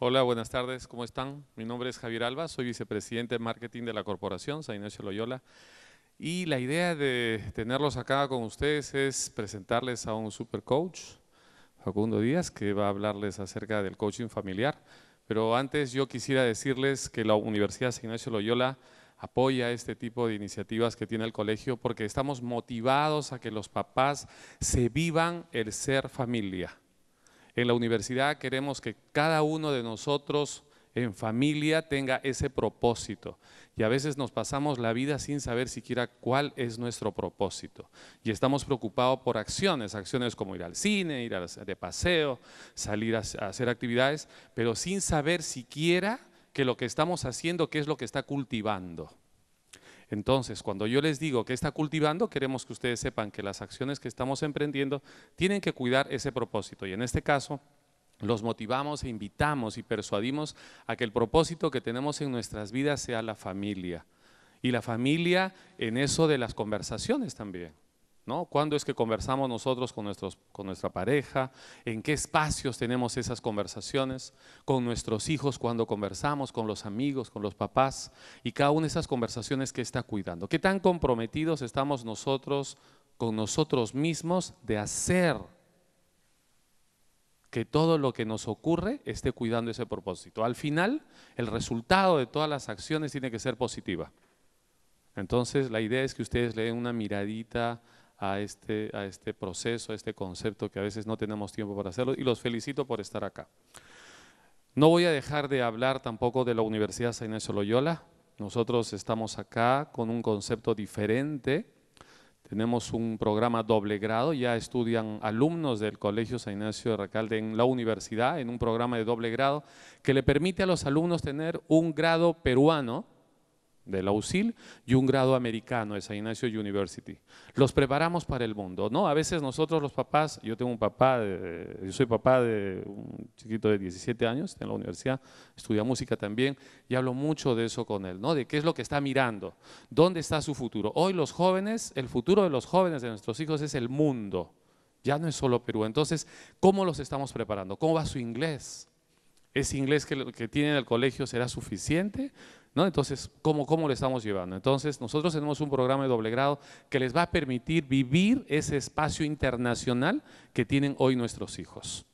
Hola, buenas tardes, ¿cómo están? Mi nombre es Javier Alba, soy vicepresidente de marketing de la corporación San Ignacio Loyola. Y la idea de tenerlos acá con ustedes es presentarles a un super coach, Facundo Díaz, que va a hablarles acerca del coaching familiar. Pero antes yo quisiera decirles que la Universidad San Ignacio Loyola apoya este tipo de iniciativas que tiene el colegio porque estamos motivados a que los papás se vivan el ser familia en la universidad queremos que cada uno de nosotros en familia tenga ese propósito. Y a veces nos pasamos la vida sin saber siquiera cuál es nuestro propósito. Y estamos preocupados por acciones, acciones como ir al cine, ir de paseo, salir a hacer actividades, pero sin saber siquiera que lo que estamos haciendo, qué es lo que está cultivando. Entonces, cuando yo les digo que está cultivando, queremos que ustedes sepan que las acciones que estamos emprendiendo tienen que cuidar ese propósito. Y en este caso, los motivamos e invitamos y persuadimos a que el propósito que tenemos en nuestras vidas sea la familia. Y la familia en eso de las conversaciones también. ¿Cuándo es que conversamos nosotros con, con nuestra pareja? ¿En qué espacios tenemos esas conversaciones? Con nuestros hijos, cuando conversamos, con los amigos, con los papás, y cada una de esas conversaciones que está cuidando. ¿Qué tan comprometidos estamos nosotros con nosotros mismos de hacer que todo lo que nos ocurre esté cuidando ese propósito. Al final, el resultado de todas las acciones tiene que ser positiva. Entonces, la idea es que ustedes le den una miradita a este, a este proceso, a este concepto que a veces no tenemos tiempo para hacerlo y los felicito por estar acá. No voy a dejar de hablar tampoco de la Universidad San Ignacio Loyola. Nosotros estamos acá con un concepto diferente. Tenemos un programa doble grado, ya estudian alumnos del Colegio San Ignacio de Recalde en la universidad, en un programa de doble grado, que le permite a los alumnos tener un grado peruano, de la USIL y un grado americano de San Ignacio University. Los preparamos para el mundo, ¿no? A veces nosotros los papás, yo tengo un papá, yo soy papá de un chiquito de 17 años, en la universidad, estudia música también, y hablo mucho de eso con él, ¿no? De qué es lo que está mirando, dónde está su futuro. Hoy los jóvenes, el futuro de los jóvenes, de nuestros hijos, es el mundo, ya no es solo Perú. Entonces, ¿cómo los estamos preparando? ¿Cómo va su inglés? ¿Ese inglés que, que tiene en el colegio será suficiente? Entonces, ¿cómo, ¿cómo estamos llevando? Entonces, nosotros tenemos un programa de doble grado que les va a permitir vivir ese espacio internacional que tienen hoy nuestros hijos.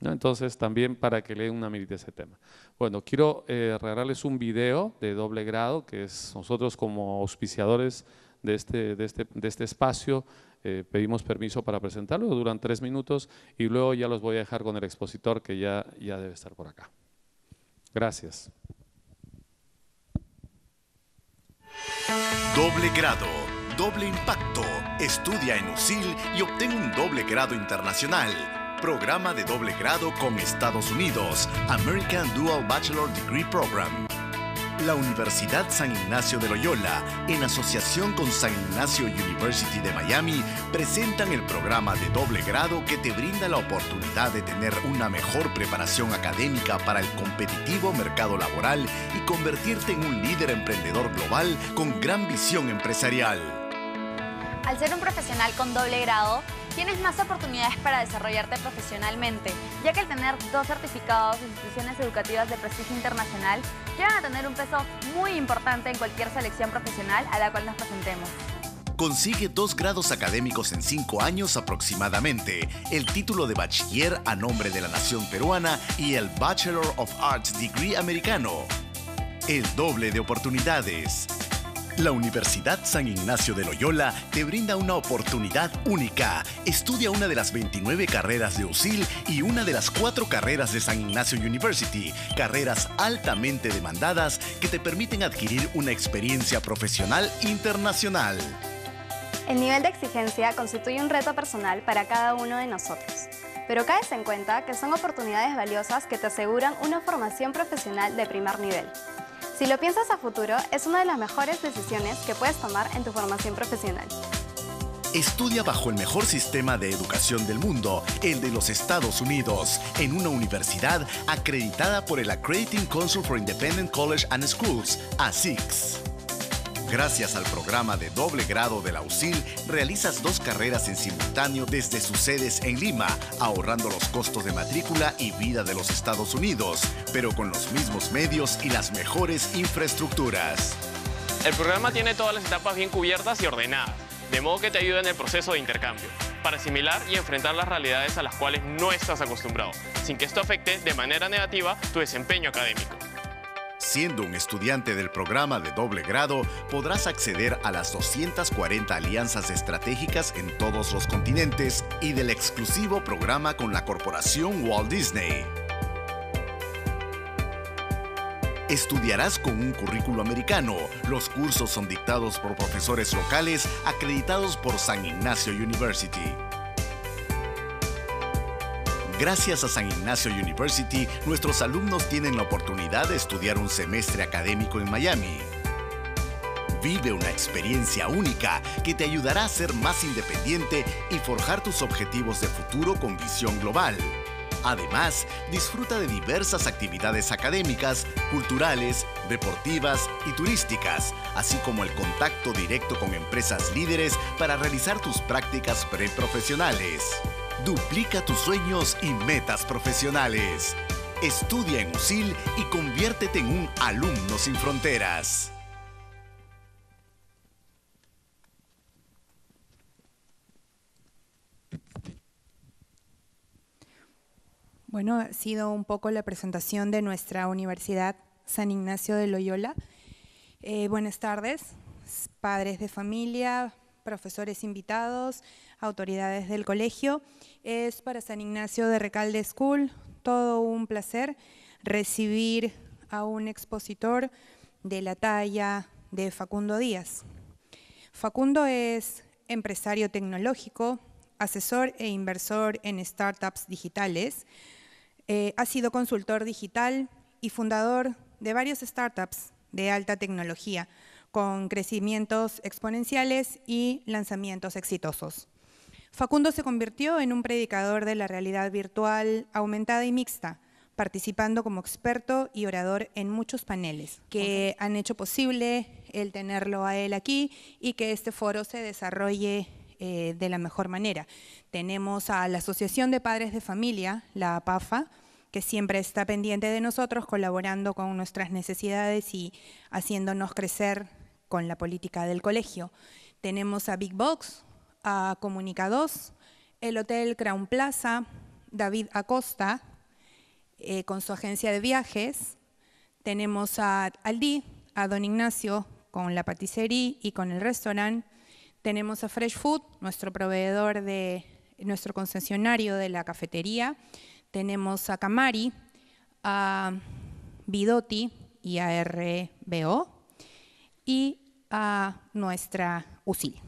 Entonces, también para que le den una mirita a ese tema. Bueno, quiero eh, regalarles un video de doble grado, que es nosotros como auspiciadores de este, de este, este espacio, eh, pedimos permiso para presentarlo, duran tres minutos y luego ya los voy a dejar con el expositor que ya, ya debe estar por acá. Gracias. Doble grado, doble impacto. Estudia en USIL y obtén un doble grado internacional. Programa de doble grado con Estados Unidos, American Dual Bachelor Degree Program la Universidad San Ignacio de Loyola, en asociación con San Ignacio University de Miami, presentan el programa de doble grado que te brinda la oportunidad de tener una mejor preparación académica para el competitivo mercado laboral y convertirte en un líder emprendedor global con gran visión empresarial. Al ser un profesional con doble grado, tienes más oportunidades para desarrollarte profesionalmente, ya que el tener dos certificados de instituciones educativas de prestigio internacional, llegan a tener un peso muy importante en cualquier selección profesional a la cual nos presentemos. Consigue dos grados académicos en cinco años aproximadamente, el título de bachiller a nombre de la nación peruana y el Bachelor of Arts Degree americano. El doble de oportunidades, la Universidad San Ignacio de Loyola te brinda una oportunidad única. Estudia una de las 29 carreras de USIL y una de las cuatro carreras de San Ignacio University, carreras altamente demandadas que te permiten adquirir una experiencia profesional internacional. El nivel de exigencia constituye un reto personal para cada uno de nosotros, pero caes en cuenta que son oportunidades valiosas que te aseguran una formación profesional de primer nivel. Si lo piensas a futuro, es una de las mejores decisiones que puedes tomar en tu formación profesional. Estudia bajo el mejor sistema de educación del mundo, el de los Estados Unidos, en una universidad acreditada por el Accrediting Council for Independent College and Schools, ASICS. Gracias al programa de doble grado de la USIL, realizas dos carreras en simultáneo desde sus sedes en Lima, ahorrando los costos de matrícula y vida de los Estados Unidos, pero con los mismos medios y las mejores infraestructuras. El programa tiene todas las etapas bien cubiertas y ordenadas, de modo que te ayuda en el proceso de intercambio, para asimilar y enfrentar las realidades a las cuales no estás acostumbrado, sin que esto afecte de manera negativa tu desempeño académico. Siendo un estudiante del programa de doble grado, podrás acceder a las 240 alianzas estratégicas en todos los continentes y del exclusivo programa con la corporación Walt Disney. Estudiarás con un currículo americano. Los cursos son dictados por profesores locales acreditados por San Ignacio University. Gracias a San Ignacio University, nuestros alumnos tienen la oportunidad de estudiar un semestre académico en Miami. Vive una experiencia única que te ayudará a ser más independiente y forjar tus objetivos de futuro con visión global. Además, disfruta de diversas actividades académicas, culturales, deportivas y turísticas, así como el contacto directo con empresas líderes para realizar tus prácticas preprofesionales. Duplica tus sueños y metas profesionales. Estudia en USIL y conviértete en un alumno sin fronteras. Bueno, ha sido un poco la presentación de nuestra Universidad San Ignacio de Loyola. Eh, buenas tardes, padres de familia, profesores invitados, autoridades del colegio es para San Ignacio de Recalde School. Todo un placer recibir a un expositor de la talla de Facundo Díaz. Facundo es empresario tecnológico, asesor e inversor en startups digitales. Eh, ha sido consultor digital y fundador de varios startups de alta tecnología, con crecimientos exponenciales y lanzamientos exitosos. Facundo se convirtió en un predicador de la realidad virtual, aumentada y mixta, participando como experto y orador en muchos paneles que han hecho posible el tenerlo a él aquí y que este foro se desarrolle eh, de la mejor manera. Tenemos a la Asociación de Padres de Familia, la APAFA, que siempre está pendiente de nosotros, colaborando con nuestras necesidades y haciéndonos crecer con la política del colegio. Tenemos a Big Box, a Comunicados, el Hotel Crown Plaza, David Acosta, eh, con su agencia de viajes. Tenemos a Aldi, a Don Ignacio, con la paticería y con el restaurante. Tenemos a Fresh Food, nuestro proveedor de nuestro concesionario de la cafetería. Tenemos a Camari, a Bidotti y a RBO y a nuestra UCI.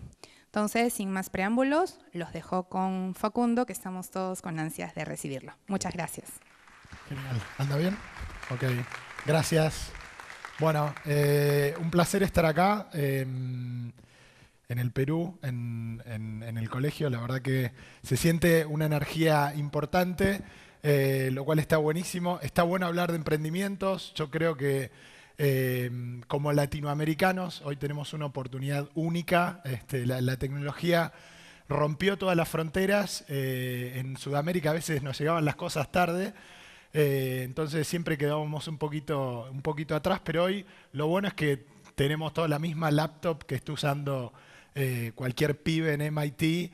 Entonces, sin más preámbulos, los dejo con Facundo, que estamos todos con ansias de recibirlo. Muchas gracias. Genial. ¿Anda bien? Ok. Gracias. Bueno, eh, un placer estar acá em, en el Perú, en, el colegio. La verdad que se siente una energía importante, eh, lo cual está buenísimo. Está bueno hablar de emprendimientos. Yo creo que Em, como latinoamericanos, hoy tenemos una oportunidad única. Este, la, tecnología rompió todas las fronteras. Eh, en Sudamérica a veces nos llegaban las cosas tarde. Eh, entonces siempre quedábamos un poquito, un poquito atrás, pero hoy lo bueno es que tenemos toda la misma laptop que está usando eh, cualquier pibe en MIT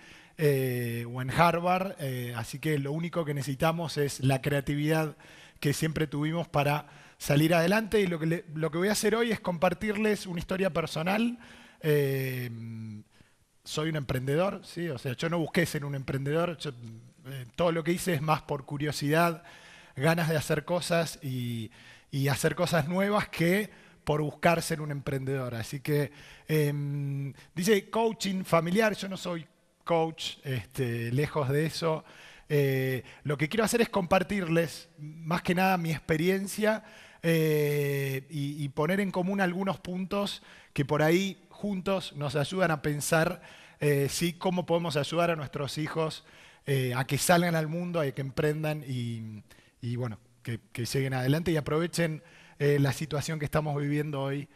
o en Harvard. así que lo único que necesitamos es la creatividad que siempre tuvimos para salir adelante y lo que, lo que voy a hacer hoy es compartirles una historia personal. Eh, soy un emprendedor, ¿sí? o sea, yo no busqué ser un emprendedor, eh, todo lo que hice es más por curiosidad, ganas de hacer cosas y, hacer cosas nuevas que por buscar ser un emprendedor. Así que em, dice coaching familiar, yo no soy coach, este, lejos de eso. Eh, lo que quiero hacer es compartirles más que nada mi experiencia eh, y, poner en común algunos puntos que por ahí juntos nos ayudan a pensar eh, ¿sí? cómo podemos ayudar a nuestros hijos eh, a que salgan al mundo, a que emprendan y, bueno, que, lleguen adelante y aprovechen la situación que estamos viviendo hoy,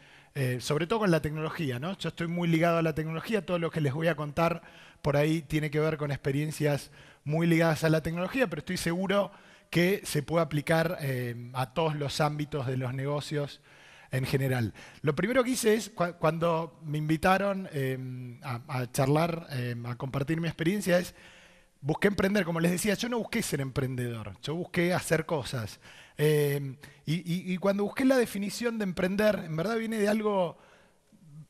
sobre todo con la tecnología. Yo estoy muy ligado a la tecnología, todo lo que les voy a contar por ahí tiene que ver con experiencias muy ligadas a la tecnología, pero estoy seguro que se puede aplicar eh, a todos los ámbitos de los negocios en general. Lo primero que hice es, cuando me invitaron eh, a, charlar, eh, a compartir mi experiencia, es busqué emprender. Como les decía, yo no busqué ser emprendedor, yo busqué hacer cosas. y, cuando busqué la definición de emprender, en verdad viene de algo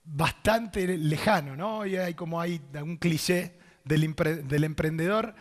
bastante lejano, ¿no? Y hay como hay un cliché del, del emprendedor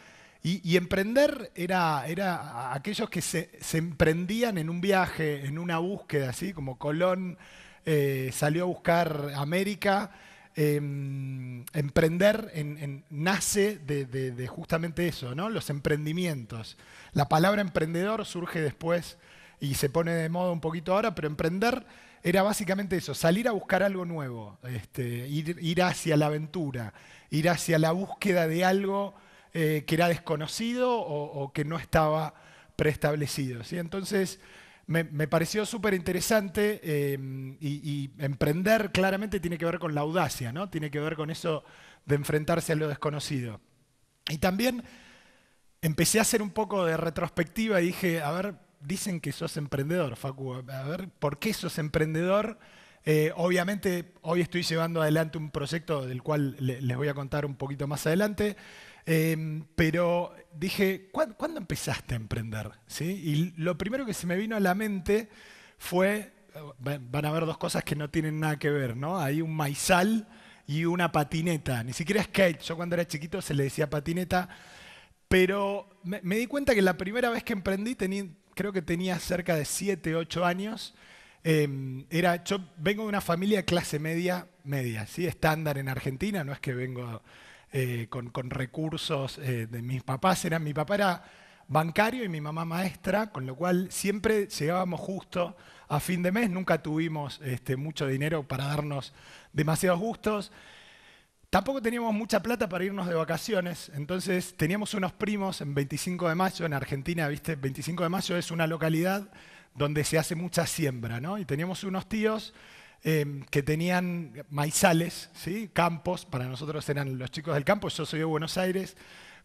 y, emprender era, era aquellos que se, emprendían en un viaje, en una búsqueda, así como Colón eh, salió a buscar América. Em, emprender en, nace de, justamente eso, los emprendimientos. La palabra emprendedor surge después y se pone de moda un poquito ahora, pero emprender era básicamente eso, salir a buscar algo nuevo, este, ir, ir, hacia la aventura, ir hacia la búsqueda de algo eh, que era desconocido o, que no estaba preestablecido. Entonces, me, pareció súper interesante eh, y, emprender claramente tiene que ver con la audacia, ¿no? tiene que ver con eso de enfrentarse a lo desconocido. Y también empecé a hacer un poco de retrospectiva y dije, a ver, dicen que sos emprendedor, Facu, a ver, ¿por qué sos emprendedor? Eh, obviamente, hoy estoy llevando adelante un proyecto del cual les voy a contar un poquito más adelante, Em, pero dije, ¿cuándo, empezaste a emprender? ¿Sí? Y lo primero que se me vino a la mente fue, eh, van a ver dos cosas que no tienen nada que ver, ¿no? Hay un maizal y una patineta, ni siquiera skate, yo cuando era chiquito se le decía patineta, pero me, di cuenta que la primera vez que emprendí, creo que tenía cerca de 7, 8 años, em, era, yo vengo de una familia clase media, media, ¿sí? estándar en Argentina, no es que vengo eh, con, recursos eh, de mis papás. Era, mi papá era bancario y mi mamá maestra, con lo cual siempre llegábamos justo a fin de mes, nunca tuvimos este, mucho dinero para darnos demasiados gustos. Tampoco teníamos mucha plata para irnos de vacaciones, entonces teníamos unos primos en 25 de mayo, en Argentina, ¿viste? 25 de mayo es una localidad donde se hace mucha siembra, ¿no? Y teníamos unos tíos Em, que tenían maizales, ¿sí? campos, para nosotros eran los chicos del campo, yo soy de Buenos Aires,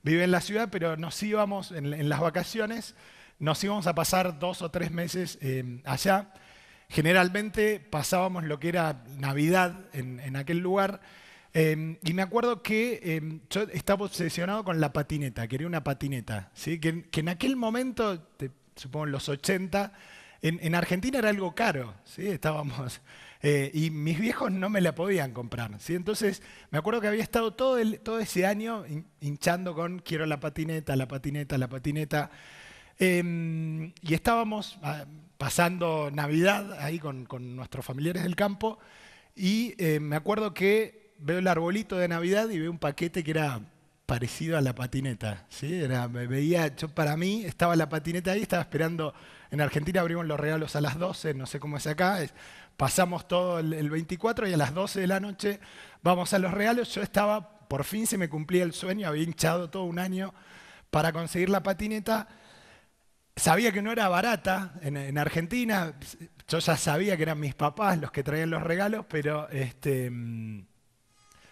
vive en la ciudad, pero nos íbamos en, las vacaciones, nos íbamos a pasar dos o tres meses em, allá. Generalmente pasábamos lo que era Navidad en, aquel lugar. Em, y me acuerdo que yo estaba obsesionado con la patineta, quería una patineta, ¿sí? que, en aquel momento, supongo en los 80, en, en Argentina era algo caro, ¿sí? estábamos eh, y mis viejos no me la podían comprar. ¿sí? Entonces, me acuerdo que había estado todo, todo ese año hinchando con quiero la patineta, la patineta, la patineta. Em, y estábamos ah, pasando Navidad ahí con, nuestros familiares del campo. Y eh, me acuerdo que veo el arbolito de Navidad y veo un paquete que era parecido a la patineta. ¿sí? Era, veía, yo para mí estaba la patineta ahí, estaba esperando. En Argentina abrimos los regalos a las 12, no sé cómo es acá. pasamos todo el, 24 y a las 12 de la noche vamos a los regalos. Yo estaba, por fin se me cumplía el sueño, había hinchado todo un año para conseguir la patineta. Sabía que no era barata en, en Argentina. Yo ya sabía que eran mis papás los que traían los regalos, pero este. Mm,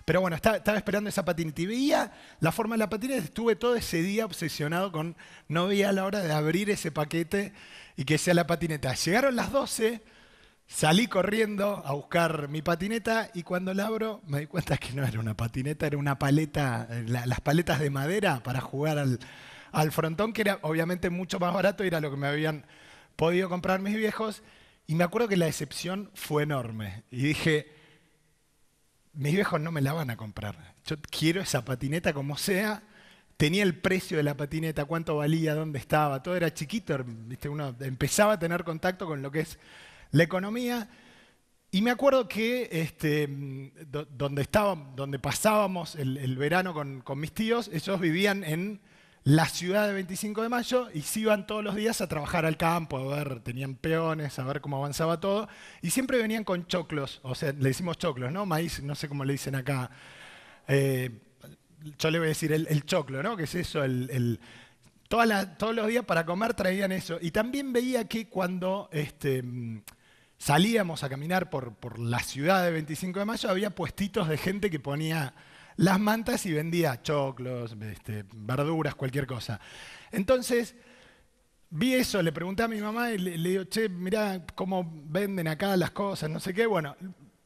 pero bueno, estaba, esperando esa patineta y veía la forma de la patineta. Estuve todo ese día obsesionado con, no veía la hora de abrir ese paquete y que sea la patineta. Llegaron las 12, salí corriendo a buscar mi patineta y cuando la abro me di cuenta que no era una patineta, era una paleta, eh, las paletas de madera para jugar al, al frontón, que era obviamente mucho más barato y era lo que me habían podido comprar mis viejos. Y me acuerdo que la decepción fue enorme. Y dije, mis viejos no me la van a comprar. Yo quiero esa patineta como sea. Tenía el precio de la patineta, cuánto valía, dónde estaba, todo era chiquito, ¿viste? uno empezaba a tener contacto con lo que es la economía. Y me acuerdo que este, donde, donde pasábamos el, verano con, mis tíos, ellos vivían en la ciudad de 25 de mayo y se iban todos los días a trabajar al campo, a ver, tenían peones, a ver cómo avanzaba todo, y siempre venían con choclos, o sea, le decimos choclos, ¿no? Maíz, no sé cómo le dicen acá. Eh, yo le voy a decir el, choclo, ¿no? Que es eso, el, todos los días para comer traían eso. Y también veía que cuando este, salíamos a caminar por, por la ciudad de 25 de mayo había puestitos de gente que ponía las mantas y vendía choclos, este, verduras, cualquier cosa. Entonces, vi eso, le pregunté a mi mamá y le, digo, che, mirá cómo venden acá las cosas, no sé qué. Bueno,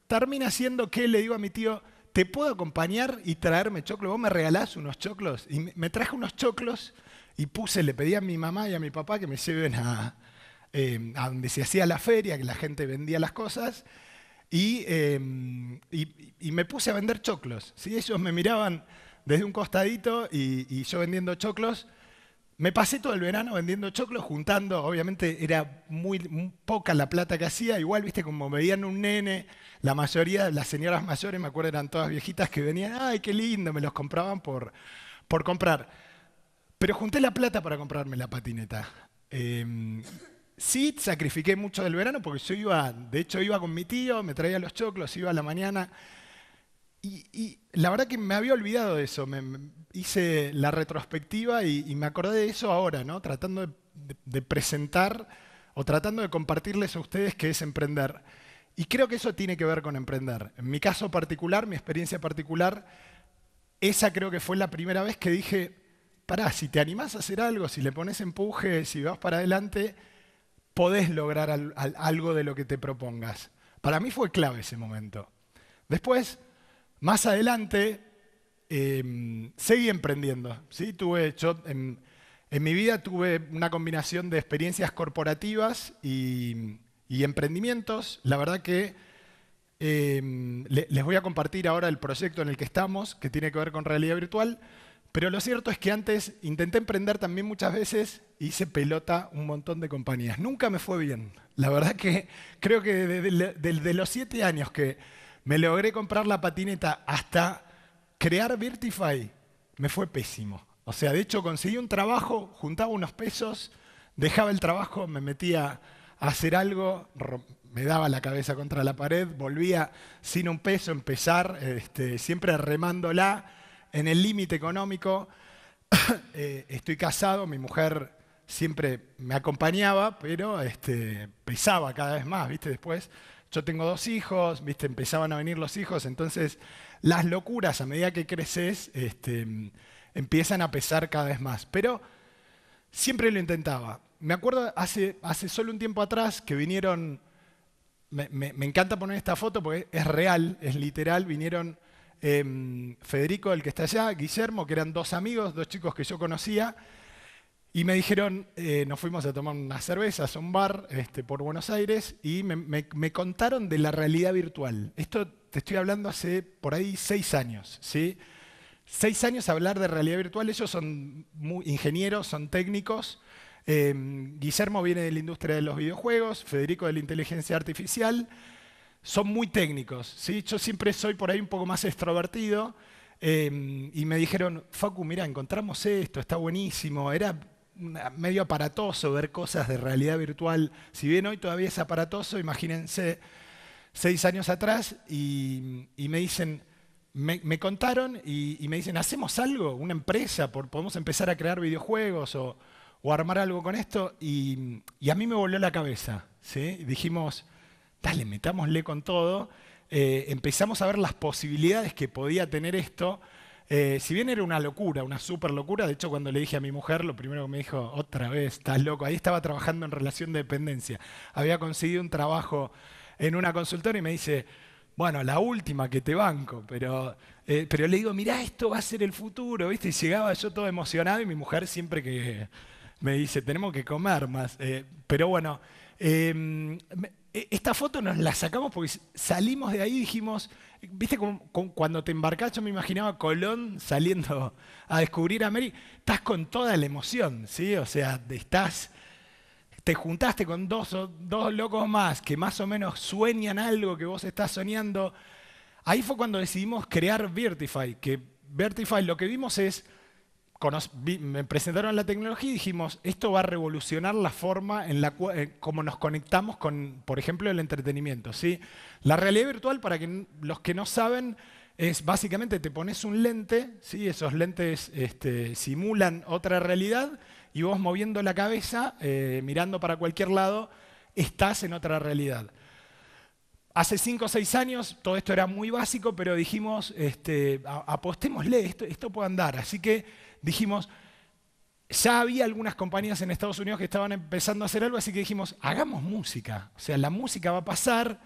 termina siendo que le digo a mi tío, ¿te puedo acompañar y traerme choclos? ¿Vos me regalás unos choclos? Y me traje unos choclos y puse, le pedí a mi mamá y a mi papá que me lleven a eh, donde se hacía la feria, que la gente vendía las cosas. Em, y, y, me puse a vender choclos. ¿sí? Ellos me miraban desde un costadito y, yo vendiendo choclos. Me pasé todo el verano vendiendo choclos, juntando, obviamente era muy, poca la plata que hacía, igual, viste, como veían un nene, la mayoría, las señoras mayores, me acuerdo, eran todas viejitas que venían, ay, qué lindo, me los compraban por, por comprar. Pero junté la plata para comprarme la patineta. Em, Sí, sacrifiqué mucho del verano porque yo iba, de hecho iba con mi tío, me traía los choclos, iba a la mañana. Y, la verdad que me había olvidado de eso, me, hice la retrospectiva y, me acordé de eso ahora, ¿no? tratando de, de presentar o tratando de compartirles a ustedes qué es emprender. Y creo que eso tiene que ver con emprender. En mi caso particular, mi experiencia particular, esa creo que fue la primera vez que dije, pará, si te animás a hacer algo, si le pones empuje, si vas para adelante, podés lograr algo de lo que te propongas. Para mí fue clave ese momento. Después, más adelante, em, seguí emprendiendo. ¿sí? Tuve, en, mi vida tuve una combinación de experiencias corporativas y, emprendimientos. La verdad que em, les voy a compartir ahora el proyecto en el que estamos, que tiene que ver con realidad virtual. Pero lo cierto es que antes intenté emprender también muchas veces y hice pelota un montón de compañías. Nunca me fue bien. La verdad que creo que desde de, los siete años que me logré comprar la patineta hasta crear Virtify, me fue pésimo. O sea, de hecho conseguí un trabajo, juntaba unos pesos, dejaba el trabajo, me metía a hacer algo, me daba la cabeza contra la pared, volvía sin un peso, empezar, este, siempre remándola en el límite económico. Eh, estoy casado, mi mujer siempre me acompañaba, pero este, pesaba cada vez más, ¿viste? Después yo tengo dos hijos, ¿viste? Empezaban a venir los hijos, entonces las locuras a medida que creces este, empiezan a pesar cada vez más. Pero siempre lo intentaba. Me acuerdo hace, solo un tiempo atrás que vinieron, me encanta poner esta foto porque es real, es literal, vinieron Em, Federico, el que está allá, Guillermo, que eran dos amigos, dos chicos que yo conocía, y me dijeron, eh, nos fuimos a tomar unas cervezas a un bar este, por Buenos Aires, y me, contaron de la realidad virtual. Esto te estoy hablando hace por ahí seis años, ¿sí? Seis años hablar de realidad virtual, ellos son muy ingenieros, son técnicos, eh, Guillermo viene de la industria de los videojuegos, Federico de la inteligencia artificial, son muy técnicos. ¿sí? Yo siempre soy por ahí un poco más extrovertido em, y me dijeron, Facu, mira, encontramos esto, está buenísimo. Era medio aparatoso ver cosas de realidad virtual. Si bien hoy todavía es aparatoso, imagínense seis años atrás y, me dicen, me, contaron y, me dicen, hacemos algo, una empresa, podemos empezar a crear videojuegos o, armar algo con esto. Y, a mí me volvió la cabeza. ¿sí? Dijimos, dale, metámosle con todo, eh, empezamos a ver las posibilidades que podía tener esto. Eh, si bien era una locura, una super locura, de hecho cuando le dije a mi mujer, lo primero que me dijo, otra vez, estás loco, ahí estaba trabajando en relación de dependencia, había conseguido un trabajo en una consultora y me dice, bueno, la última que te banco, pero, eh, pero le digo, mirá, esto va a ser el futuro, ¿viste? Y llegaba yo todo emocionado y mi mujer siempre que me dice, tenemos que comer más, pero bueno, e-, esta foto nos la sacamos porque salimos de ahí y dijimos, viste, como, cuando te embarcás yo me imaginaba Colón saliendo a descubrir América, estás con toda la emoción, ¿sí? O sea, estás, te juntaste con dos, dos locos más que más o menos sueñan algo que vos estás soñando. Ahí fue cuando decidimos crear Vertify, que Vertify lo que vimos es me presentaron la tecnología y dijimos, esto va a revolucionar la forma en la cual, eh, nos conectamos con, por ejemplo, el entretenimiento. ¿sí? La realidad virtual, para que, los que no saben, es básicamente te pones un lente, ¿sí? esos lentes este, simulan otra realidad y vos moviendo la cabeza, eh, mirando para cualquier lado, estás en otra realidad. Hace cinco o seis años todo esto era muy básico, pero dijimos, este, apostémosle, esto, esto puede andar. Así que dijimos, ya había algunas compañías en Estados Unidos que estaban empezando a hacer algo, así que dijimos, hagamos música. O sea, la música va a pasar.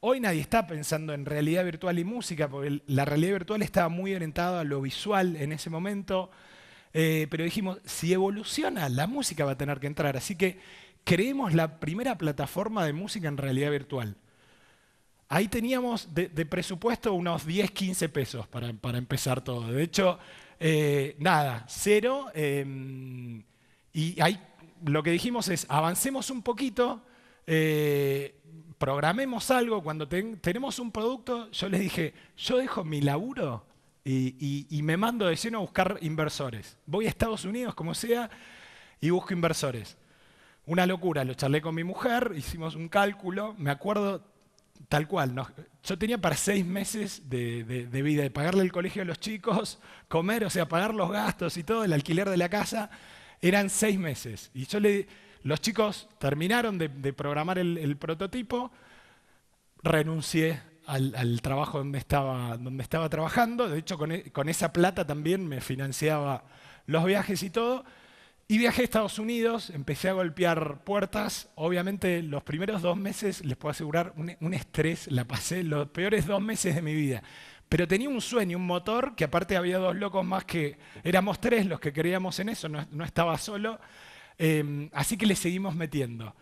Hoy nadie está pensando en realidad virtual y música, porque la realidad virtual estaba muy orientada a lo visual en ese momento. Eh, pero dijimos, si evoluciona, la música va a tener que entrar. Así que creemos la primera plataforma de música en realidad virtual. Ahí teníamos de, presupuesto unos 10, 15 pesos para, para empezar todo. De hecho, eh, nada, cero. Em, y ahí lo que dijimos es, avancemos un poquito, eh, programemos algo. Cuando tenemos un producto, yo les dije, yo dejo mi laburo y, y me mando de lleno a buscar inversores. Voy a Estados Unidos, como sea, y busco inversores. Una locura, lo charlé con mi mujer, hicimos un cálculo, me acuerdo Tal cual. yo tenía para seis meses de, vida, de pagarle el colegio a los chicos, comer, o sea, pagar los gastos y todo, el alquiler de la casa. Eran seis meses. Y yo le, los chicos terminaron de, programar el, prototipo, renuncié al, trabajo donde estaba, donde estaba trabajando. De hecho, con e, esa plata también me financiaba los viajes y todo. Y viajé a Estados Unidos, empecé a golpear puertas. Obviamente los primeros dos meses, les puedo asegurar, un, estrés, la pasé los peores dos meses de mi vida. Pero tenía un sueño, un motor, que aparte había dos locos más que éramos tres los que creíamos en eso, no, estaba solo. Em, así que le seguimos metiendo.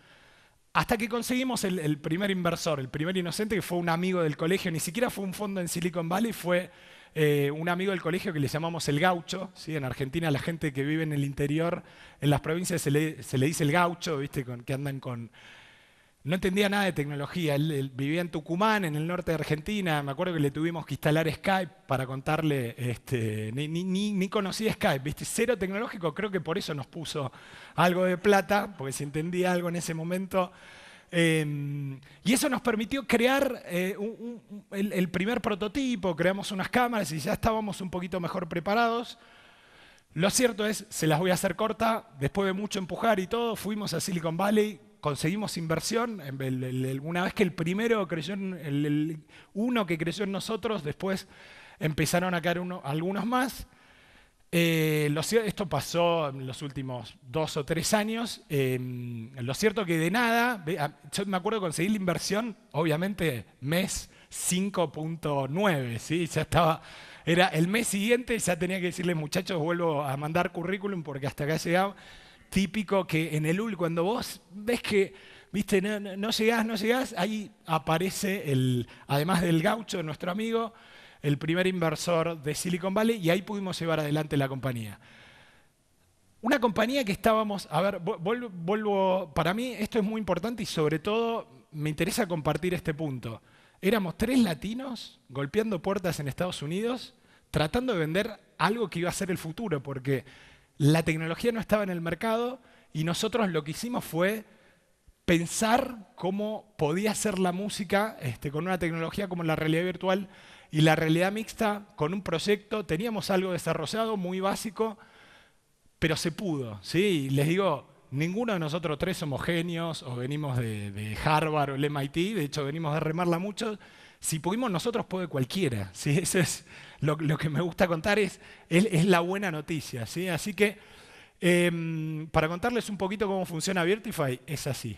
Hasta que conseguimos el, primer inversor, el primer inocente, que fue un amigo del colegio, ni siquiera fue un fondo en Silicon Valley, fue eh, un amigo del colegio que le llamamos el gaucho. ¿sí? En Argentina la gente que vive en el interior, en las provincias se le, dice el gaucho, ¿viste? que andan con... No entendía nada de tecnología. Él, vivía en Tucumán, en el norte de Argentina. Me acuerdo que le tuvimos que instalar Skype para contarle. Este, ni, ni, conocía Skype, ¿viste? Cero tecnológico. Creo que por eso nos puso algo de plata, porque si entendía algo en ese momento Em, y eso nos permitió crear eh, el, primer prototipo, creamos unas cámaras y ya estábamos un poquito mejor preparados. Lo cierto es, se las voy a hacer corta, después de mucho empujar y todo, fuimos a Silicon Valley, conseguimos inversión, em, una vez que el primero creyó, en, uno que creció en nosotros, después empezaron a caer algunos más. Eh, esto pasó en los últimos dos o tres años. Em, lo cierto que de nada, ah, yo me acuerdo conseguir la inversión, obviamente, mes 5.9, Ya estaba, era el mes siguiente, ya tenía que decirle, muchachos, vuelvo a mandar currículum porque hasta acá he llegado. Típico que en el UL, cuando vos ves que, viste, no, no llegás, no llegás, ahí aparece el, además del gaucho, nuestro amigo, el primer inversor de Silicon Valley y ahí pudimos llevar adelante la compañía. Una compañía que estábamos, a ver, vuelvo, para mí esto es muy importante y sobre todo me interesa compartir este punto. Éramos tres latinos golpeando puertas en Estados Unidos, tratando de vender algo que iba a ser el futuro, porque la tecnología no estaba en el mercado y nosotros lo que hicimos fue pensar cómo podía ser la música este, con una tecnología como la realidad virtual y la realidad mixta con un proyecto. Teníamos algo desarrollado, muy básico, pero se pudo. ¿sí? les digo, ninguno de nosotros tres somos genios o venimos de, Harvard o el MIT, de hecho venimos de remarla mucho. Si pudimos nosotros, puede cualquiera. ¿sí? Eso es lo, que me gusta contar, es, es, la buena noticia. ¿sí? Así que, em, para contarles un poquito cómo funciona Virtify, es así.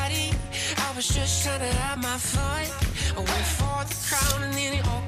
was just trying to have my fun. I went for the crown and then it all.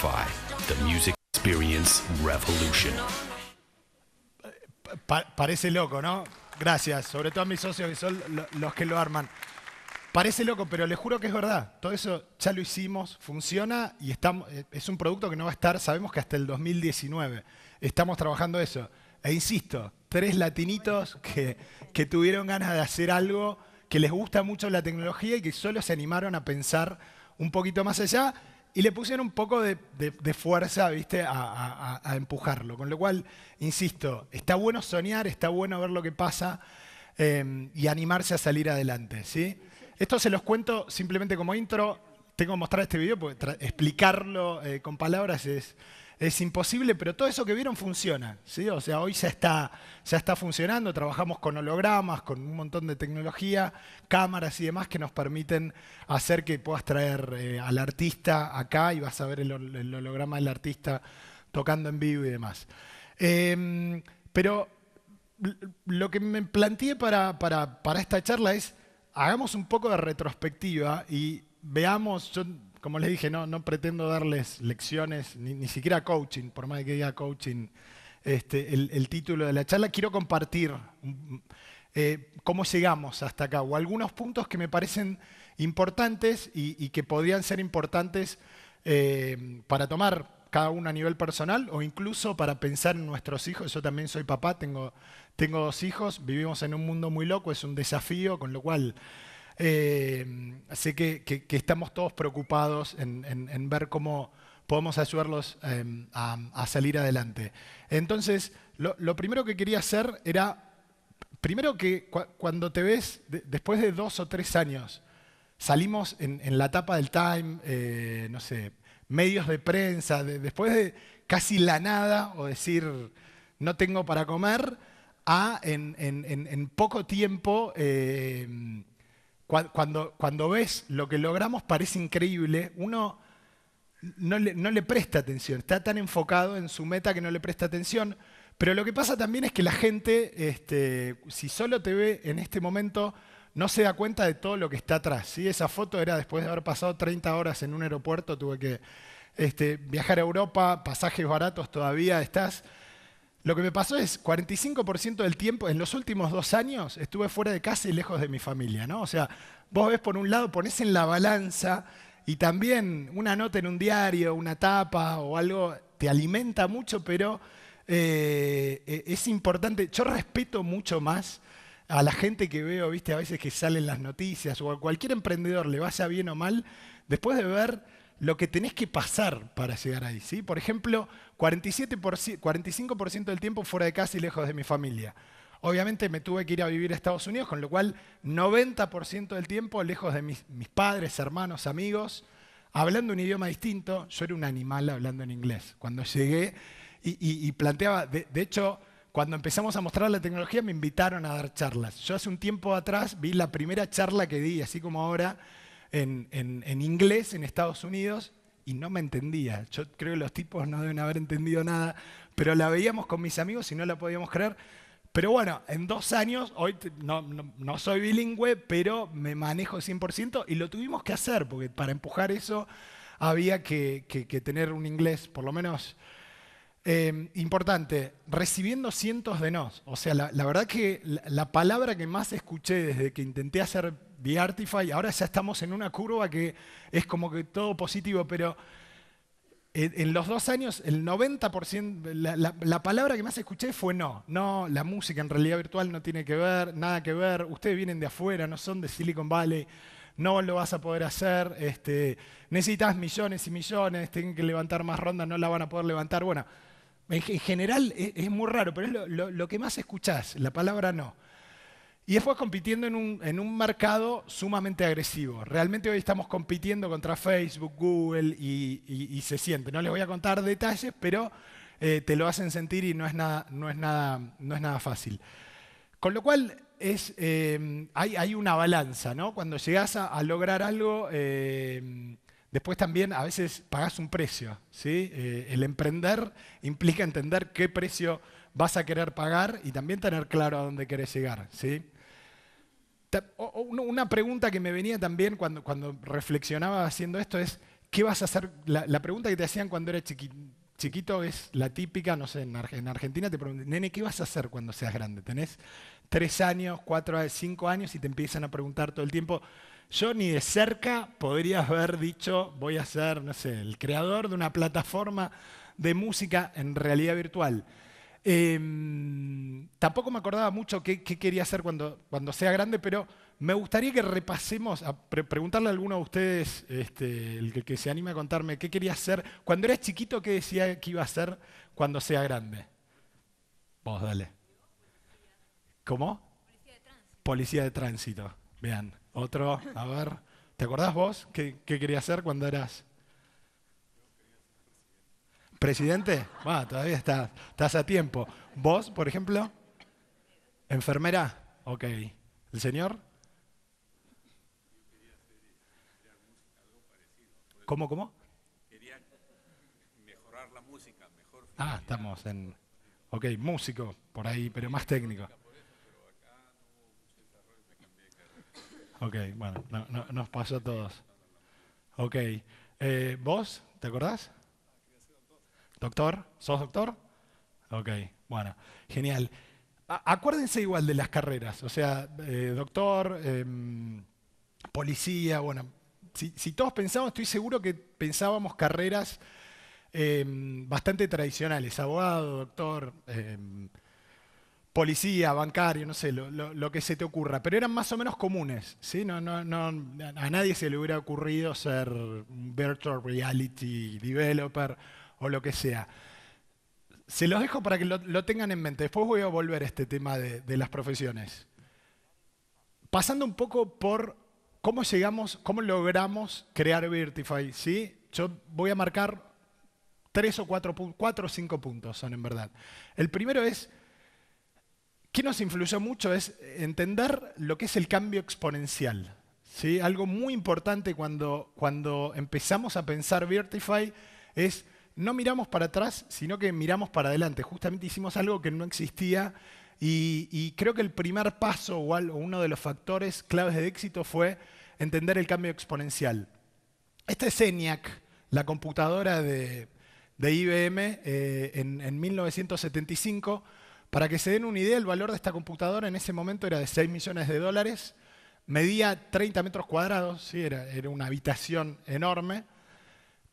The Music Experience Revolution. parece loco, ¿no? Gracias, sobre todo a mis socios que son los que lo arman. Parece loco, pero les juro que es verdad. Todo eso ya lo hicimos, funciona y es un producto que no va a estar, sabemos que hasta el 2019 estamos trabajando eso. E insisto, tres latinitos que, que tuvieron ganas de hacer algo, que les gusta mucho la tecnología y que solo se animaron a pensar un poquito más allá y le pusieron un poco de, fuerza, ¿viste? A, empujarlo. Con lo cual, insisto, está bueno soñar, está bueno ver lo que pasa em, y animarse a salir adelante, ¿sí? Esto se los cuento simplemente como intro. Tengo que mostrar este video porque explicarlo eh, con palabras es, es imposible, pero todo eso que vieron funciona. ¿sí? O sea, hoy ya está, está funcionando, trabajamos con hologramas, con un montón de tecnología, cámaras y demás que nos permiten hacer que puedas traer eh, al artista acá y vas a ver el, holograma del artista tocando en vivo y demás. Em, pero lo que me planteé para, esta charla es, hagamos un poco de retrospectiva y veamos, como les dije, no, no pretendo darles lecciones, ni, siquiera coaching, por más que diga coaching este, el, título de la charla, quiero compartir mm, eh, cómo llegamos hasta acá, o algunos puntos que me parecen importantes y, que podrían ser importantes eh, para tomar cada uno a nivel personal o incluso para pensar en nuestros hijos. Yo también soy papá, tengo, tengo dos hijos, vivimos en un mundo muy loco, es un desafío, con lo cual eh, sé que, estamos todos preocupados en, ver cómo podemos ayudarlos em, a, salir adelante. Entonces, lo, primero que quería hacer era, primero que cuando te ves, después de dos o tres años, salimos en, la tapa del Time, eh, no sé, medios de prensa, después de casi la nada o decir no tengo para comer, a en, poco tiempo... Em, cuando, cuando ves lo que logramos parece increíble, uno no le, presta atención, está tan enfocado en su meta que no le presta atención. Pero lo que pasa también es que la gente, este, si solo te ve en este momento, no se da cuenta de todo lo que está atrás. Esa foto era después de haber pasado 30 horas en un aeropuerto, tuve que este, viajar a Europa, pasajes baratos todavía, estás lo que me pasó es 45% del tiempo, en los últimos dos años, estuve fuera de casa y lejos de mi familia, ¿no? O sea, vos ves por un lado, pones en la balanza y también una nota en un diario, una tapa o algo, te alimenta mucho, pero eh, e-, es importante. Yo respeto mucho más a la gente que veo, viste, a veces que salen las noticias, o a cualquier emprendedor, le vaya bien o mal, después de ver lo que tenés que pasar para llegar ahí. ¿sí? Por ejemplo, 45% del tiempo fuera de casa y lejos de mi familia. Obviamente me tuve que ir a vivir a Estados Unidos, con lo cual 90% del tiempo lejos de mis, mis, padres, hermanos, amigos, hablando un idioma distinto. Yo era un animal hablando en inglés. Cuando llegué y, planteaba, de hecho, cuando empezamos a mostrar la tecnología me invitaron a dar charlas. Yo hace un tiempo atrás vi la primera charla que di, así como ahora, en, inglés en Estados Unidos y no me entendía. Yo creo que los tipos no deben haber entendido nada, pero la veíamos con mis amigos y no la podíamos creer. Pero bueno, en dos años, hoy no, soy bilingüe, pero me manejo 100% y lo tuvimos que hacer, porque para empujar eso había que, tener un inglés, por lo menos eh, importante, recibiendo cientos de nos. O sea, la, verdad que la palabra que más escuché desde que intenté hacer The Artify, ahora ya estamos en una curva que es como que todo positivo, pero en los dos años, el 90%, la, palabra que más escuché fue no. No, la música en realidad virtual no tiene que ver, nada que ver. Ustedes vienen de afuera, no son de Silicon Valley, no lo vas a poder hacer. Este, necesitas millones y millones, tienen que levantar más rondas, no la van a poder levantar. Bueno, en, general e, es, muy raro, pero es lo, lo que más escuchás, la palabra no. Y después compitiendo en un, mercado sumamente agresivo. Realmente hoy estamos compitiendo contra Facebook, Google y, se siente. No les voy a contar detalles, pero eh, te lo hacen sentir y no es nada, no es nada, no es nada fácil. Con lo cual es, eh, hay, una balanza, ¿no? Cuando llegas a, lograr algo, eh, después también a veces pagas un precio. ¿sí? el emprender implica entender qué precio vas a querer pagar y también tener claro a dónde querés llegar. ¿sí? Una pregunta que me venía también cuando, reflexionaba haciendo esto es, ¿qué vas a hacer? La, pregunta que te hacían cuando eras chiquito es la típica, no sé, en, Argentina te preguntan, nene, ¿qué vas a hacer cuando seas grande? Tenés tres años, cuatro, cinco años y te empiezan a preguntar todo el tiempo, yo ni de cerca podría haber dicho, voy a ser, no sé, el creador de una plataforma de música en realidad virtual. Em, tampoco me acordaba mucho qué, quería hacer cuando, cuando sea grande, pero me gustaría que repasemos, a preguntarle a alguno de ustedes, este, el que, se anime a contarme, qué quería hacer. Cuando era chiquito, ¿qué decía que iba a hacer cuando sea grande? Vos, dale. ¿Cómo? Policía de tránsito. Policía de tránsito. Vean, otro, a ver. ¿Te acordás vos qué, quería hacer cuando eras ¿Presidente? va, todavía estás, estás a tiempo. ¿Vos, por ejemplo? ¿Enfermera? Ok. ¿El señor? ¿Cómo, cómo? Quería mejorar la música, mejor. Ah, estamos en. Ok, músico, por ahí, pero más técnico. Ok, bueno, no, no, nos pasó a todos. Ok. Eh, ¿Vos? ¿Te acordás? ¿Doctor? ¿Sos doctor? Ok, bueno, genial. acuérdense igual de las carreras, o sea, eh, doctor, em, policía, bueno, si, todos pensamos, estoy seguro que pensábamos carreras em, bastante tradicionales, abogado, doctor, em, policía, bancario, no sé, lo, lo, que se te ocurra, pero eran más o menos comunes, ¿sí? No, no, no, a nadie se le hubiera ocurrido ser virtual reality developer o lo que sea. Se los dejo para que lo, tengan en mente. Después voy a volver a este tema de, las profesiones. Pasando un poco por cómo llegamos, cómo logramos crear Virtify, ¿sí? Yo voy a marcar tres o cuatro, cuatro o cinco puntos, son en verdad. El primero es, que nos influyó mucho es entender lo que es el cambio exponencial. ¿sí? Algo muy importante cuando, cuando empezamos a pensar Virtify es no miramos para atrás, sino que miramos para adelante. Justamente hicimos algo que no existía y, creo que el primer paso o, uno de los factores claves de éxito fue entender el cambio exponencial. Esta es ENIAC, la computadora de, IBM eh, en, 1975. Para que se den una idea, el valor de esta computadora en ese momento era de 6 millones de dólares, medía 30 metros cuadrados, era, una habitación enorme,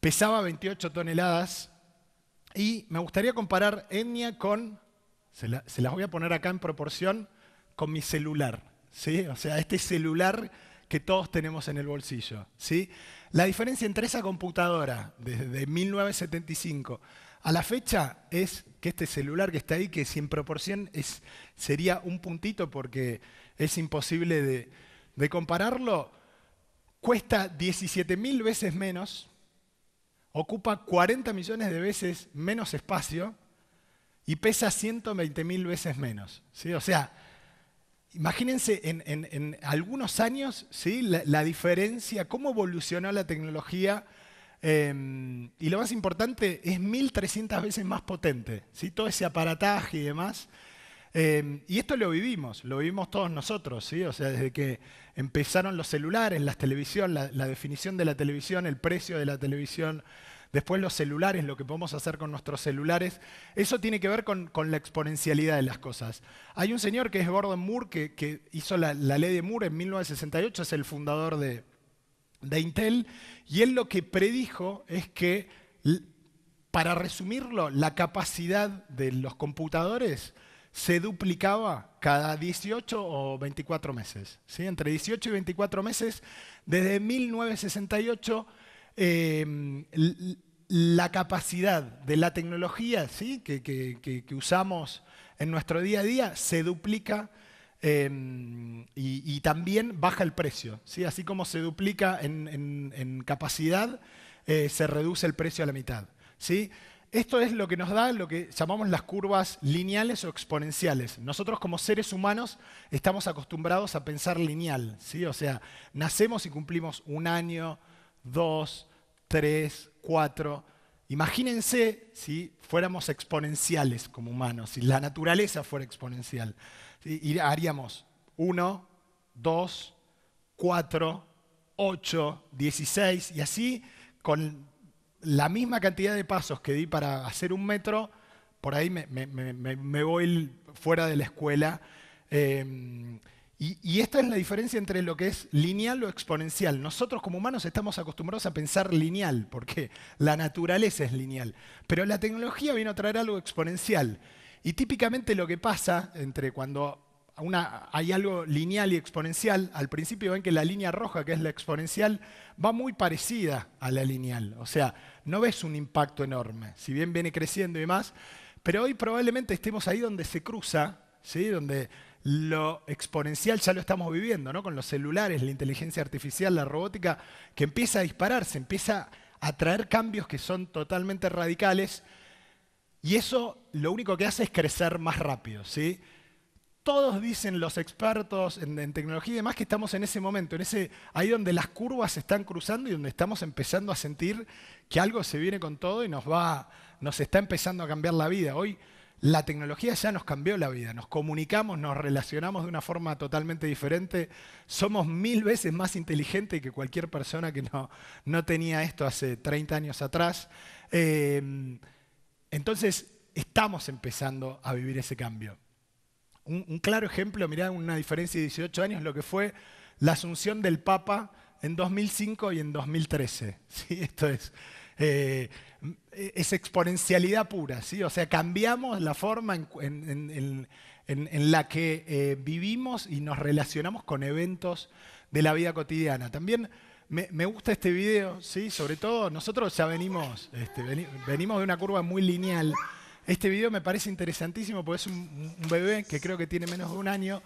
pesaba 28 toneladas y me gustaría comparar etnia con, se, las voy a poner acá en proporción, con mi celular, ¿sí? O sea, este celular que todos tenemos en el bolsillo, ¿sí? La diferencia entre esa computadora desde 1975 a la fecha es que este celular que está ahí, que si en proporción es, sería un puntito porque es imposible de, de compararlo, cuesta 17.000 veces menos ocupa 40 millones de veces menos espacio y pesa 120 mil veces menos. ¿sí? O sea, imagínense en, algunos años ¿sí? la, diferencia, cómo evolucionó la tecnología. Em, y lo más importante, es 1300 veces más potente. ¿sí? Todo ese aparataje y demás. Em, y esto lo vivimos, lo vivimos todos nosotros, ¿sí? O sea, desde que empezaron los celulares, las televisión, la, definición de la televisión, el precio de la televisión, después los celulares, lo que podemos hacer con nuestros celulares, eso tiene que ver con, la exponencialidad de las cosas. Hay un señor que es Gordon Moore, que, hizo la, ley de Moore en 1968, es el fundador de Intel, y él lo que predijo es que, para resumirlo, la capacidad de los computadores se duplicaba cada 18 o 24 meses. ¿sí? Entre 18 y 24 meses, desde 1968, em, la capacidad de la tecnología ¿sí? que, usamos en nuestro día a día se duplica em, y, también baja el precio. ¿sí? Así como se duplica en, capacidad, eh, se reduce el precio a la mitad. ¿sí? Esto es lo que nos da lo que llamamos las curvas lineales o exponenciales. Nosotros como seres humanos estamos acostumbrados a pensar lineal, ¿sí? O sea, nacemos y cumplimos un año, dos, tres, cuatro. Imagínense si fuéramos exponenciales como humanos, si la naturaleza fuera exponencial. Y haríamos uno, dos, cuatro, ocho, dieciséis, y así con la misma cantidad de pasos que di para hacer un metro, por ahí me, voy fuera de la escuela. Em, y, esta es la diferencia entre lo que es lineal o exponencial. Nosotros como humanos estamos acostumbrados a pensar lineal, porque la naturaleza es lineal. Pero la tecnología viene a traer algo exponencial. Y típicamente lo que pasa entre cuando hay algo lineal y exponencial. Al principio ven que la línea roja, que es la exponencial, va muy parecida a la lineal. O sea, no ves un impacto enorme, si bien viene creciendo y más. Pero hoy probablemente estemos ahí donde se cruza, ¿sí? donde lo exponencial ya lo estamos viviendo, ¿no? con los celulares, la inteligencia artificial, la robótica, que empieza a dispararse, empieza a traer cambios que son totalmente radicales. Y eso lo único que hace es crecer más rápido. ¿sí? todos dicen los expertos en, tecnología y demás que estamos en ese momento, en ese, ahí donde las curvas se están cruzando y donde estamos empezando a sentir que algo se viene con todo y nos, va, nos está empezando a cambiar la vida. Hoy la tecnología ya nos cambió la vida, nos comunicamos, nos relacionamos de una forma totalmente diferente, somos mil veces más inteligentes que cualquier persona que no, tenía esto hace 30 años atrás. Eh, entonces, estamos empezando a vivir ese cambio un, claro ejemplo, mirá, una diferencia de 18 años, lo que fue la asunción del Papa en 2005 y en 2013. ¿sí? Esto es, eh, es exponencialidad pura, ¿sí? o sea, cambiamos la forma en, la que eh, vivimos y nos relacionamos con eventos de la vida cotidiana. También me, gusta este video, ¿sí? sobre todo nosotros ya venimos, este, venimos de una curva muy lineal. Este video me parece interesantísimo porque es un, bebé que creo que tiene menos de un año,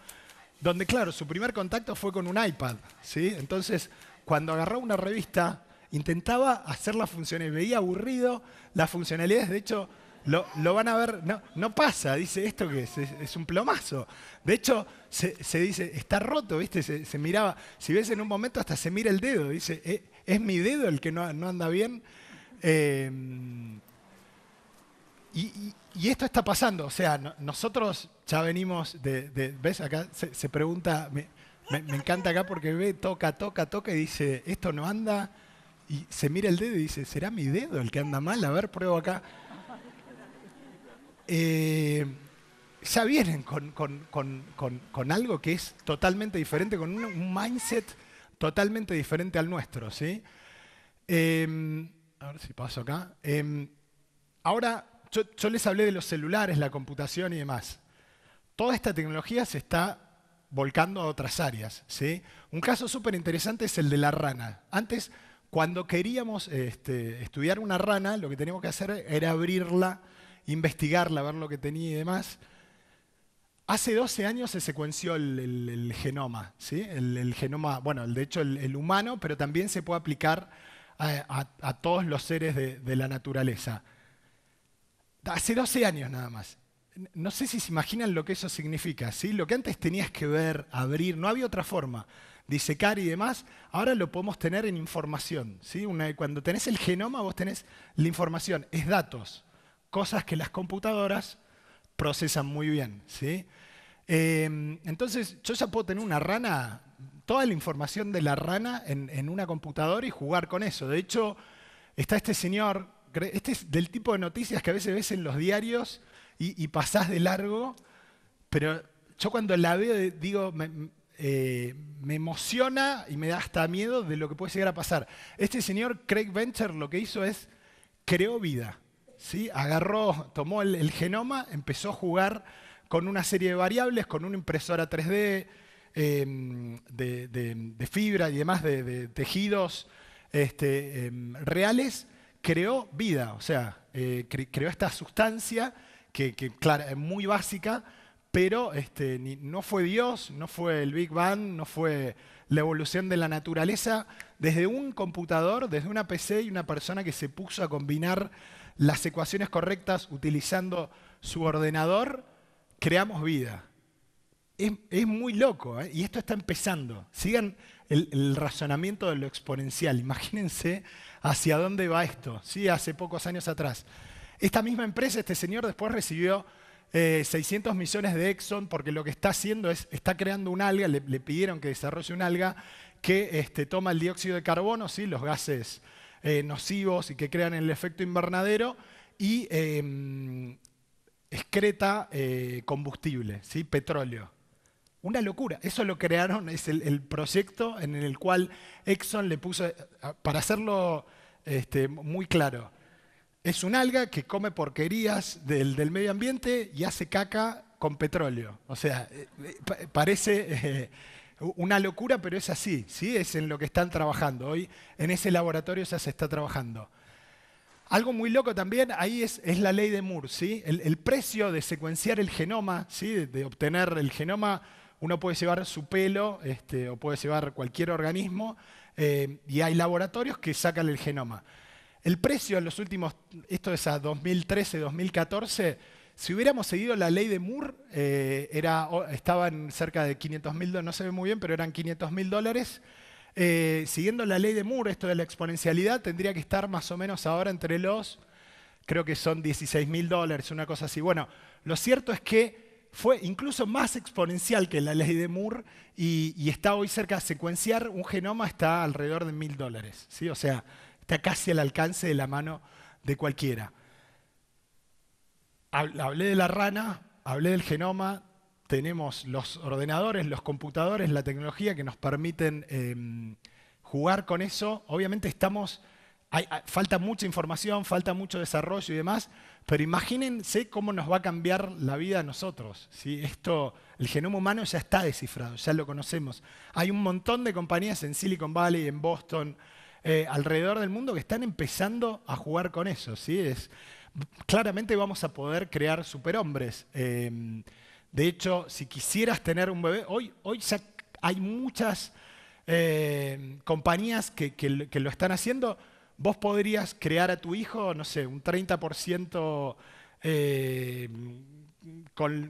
donde, claro, su primer contacto fue con un iPad. ¿sí? Entonces, cuando agarró una revista, intentaba hacer las funciones, veía aburrido las funcionalidades. De hecho, lo, van a ver, no, pasa, dice esto que es, es, un plomazo. De hecho, se, dice, está roto, ¿viste? Se, miraba, si ves en un momento hasta se mira el dedo, dice, eh, ¿es, mi dedo el que no, no anda bien? Eh, y, esto está pasando, o sea, nosotros ya venimos de, ¿ves? Acá se, pregunta, me, encanta acá porque ve, toca, toca, toca y dice, esto no anda, y se mira el dedo y dice, ¿será mi dedo el que anda mal? A ver, pruebo acá. Eh, ya vienen con, algo que es totalmente diferente, con un, mindset totalmente diferente al nuestro, ¿sí? Eh, a ver si paso acá. Eh, ahora yo, les hablé de los celulares, la computación y demás. Toda esta tecnología se está volcando a otras áreas. ¿sí? Un caso súper interesante es el de la rana. Antes, cuando queríamos este, estudiar una rana, lo que teníamos que hacer era abrirla, investigarla, ver lo que tenía y demás. Hace 12 años se secuenció el, genoma, ¿sí? el, genoma, bueno, de hecho el, humano, pero también se puede aplicar a, todos los seres de la naturaleza hace 12 años nada más. No sé si se imaginan lo que eso significa, ¿sí? Lo que antes tenías que ver, abrir, no había otra forma, disecar y demás, ahora lo podemos tener en información, ¿sí? Una, cuando tenés el genoma vos tenés la información, es datos, cosas que las computadoras procesan muy bien, ¿sí? Em, entonces yo ya puedo tener una rana, toda la información de la rana en, en una computadora y jugar con eso. De hecho, está este señor este es del tipo de noticias que a veces ves en los diarios y, y pasás de largo, pero yo cuando la veo digo, eh, me, emociona y me da hasta miedo de lo que puede llegar a pasar. Este señor Craig Venture lo que hizo es creó vida. Agarró, tomó el, genoma, empezó a jugar con una serie de variables, con una impresora 3D, em, de, fibra y demás, de, tejidos este, em, reales, creó vida, o sea, eh, creó esta sustancia que, es muy básica, pero este, no fue Dios, no fue el Big Bang, no fue la evolución de la naturaleza, desde un computador, desde una PC y una persona que se puso a combinar las ecuaciones correctas utilizando su ordenador, creamos vida. Es, muy loco, ¿eh? y esto está empezando. Sigan el, razonamiento de lo exponencial. Imagínense hacia dónde va esto, ¿sí? hace pocos años atrás. Esta misma empresa, este señor después recibió 600 eh, millones de Exxon porque lo que está haciendo es, está creando un alga, le, pidieron que desarrolle un alga que este, toma el dióxido de carbono, ¿sí? los gases eh, nocivos y que crean el efecto invernadero y em, excreta eh, combustible, ¿sí? petróleo. Una locura. Eso lo crearon, es el, proyecto en el cual Exxon le puso, eh, para hacerlo este, muy claro, es un alga que come porquerías del, medio ambiente y hace caca con petróleo. O sea, eh, eh, parece una locura, pero es así, ¿sí? es en lo que están trabajando. Hoy en ese laboratorio ya se está trabajando. Algo muy loco también, ahí es, la ley de Moore, El, precio de secuenciar el genoma, ¿sí? de obtener el genoma uno puede llevar su pelo este, o puede llevar cualquier organismo eh, y hay laboratorios que sacan el genoma. El precio en los últimos, esto es a 2013, 2014, si hubiéramos seguido la ley de Moore, eh, era, estaban cerca de 500 mil dólares, no se ve muy bien, pero eran 500 mil dólares. Eh, siguiendo la ley de Moore, esto de la exponencialidad, tendría que estar más o menos ahora entre los, creo que son 16 mil dólares, una cosa así. Bueno, lo cierto es que fue incluso más exponencial que la ley de Moore y, está hoy cerca de secuenciar. Un genoma está alrededor de mil dólares, ¿sí? o sea, está casi al alcance de la mano de cualquiera. Hablé de la rana, hablé del genoma, tenemos los ordenadores, los computadores, la tecnología que nos permiten em, jugar con eso. Obviamente estamos, falta mucha información, falta mucho desarrollo y demás, pero imagínense cómo nos va a cambiar la vida a nosotros. Si Esto, el genoma humano ya está descifrado, ya lo conocemos. Hay un montón de compañías en Silicon Valley, en Boston, eh, alrededor del mundo que están empezando a jugar con eso. ¿sí? Es, claramente vamos a poder crear superhombres. Em, de hecho, si quisieras tener un bebé, hoy, hoy ya hay muchas em, compañías que lo están haciendo vos podrías crear a tu hijo, no sé, un 30% eh, con,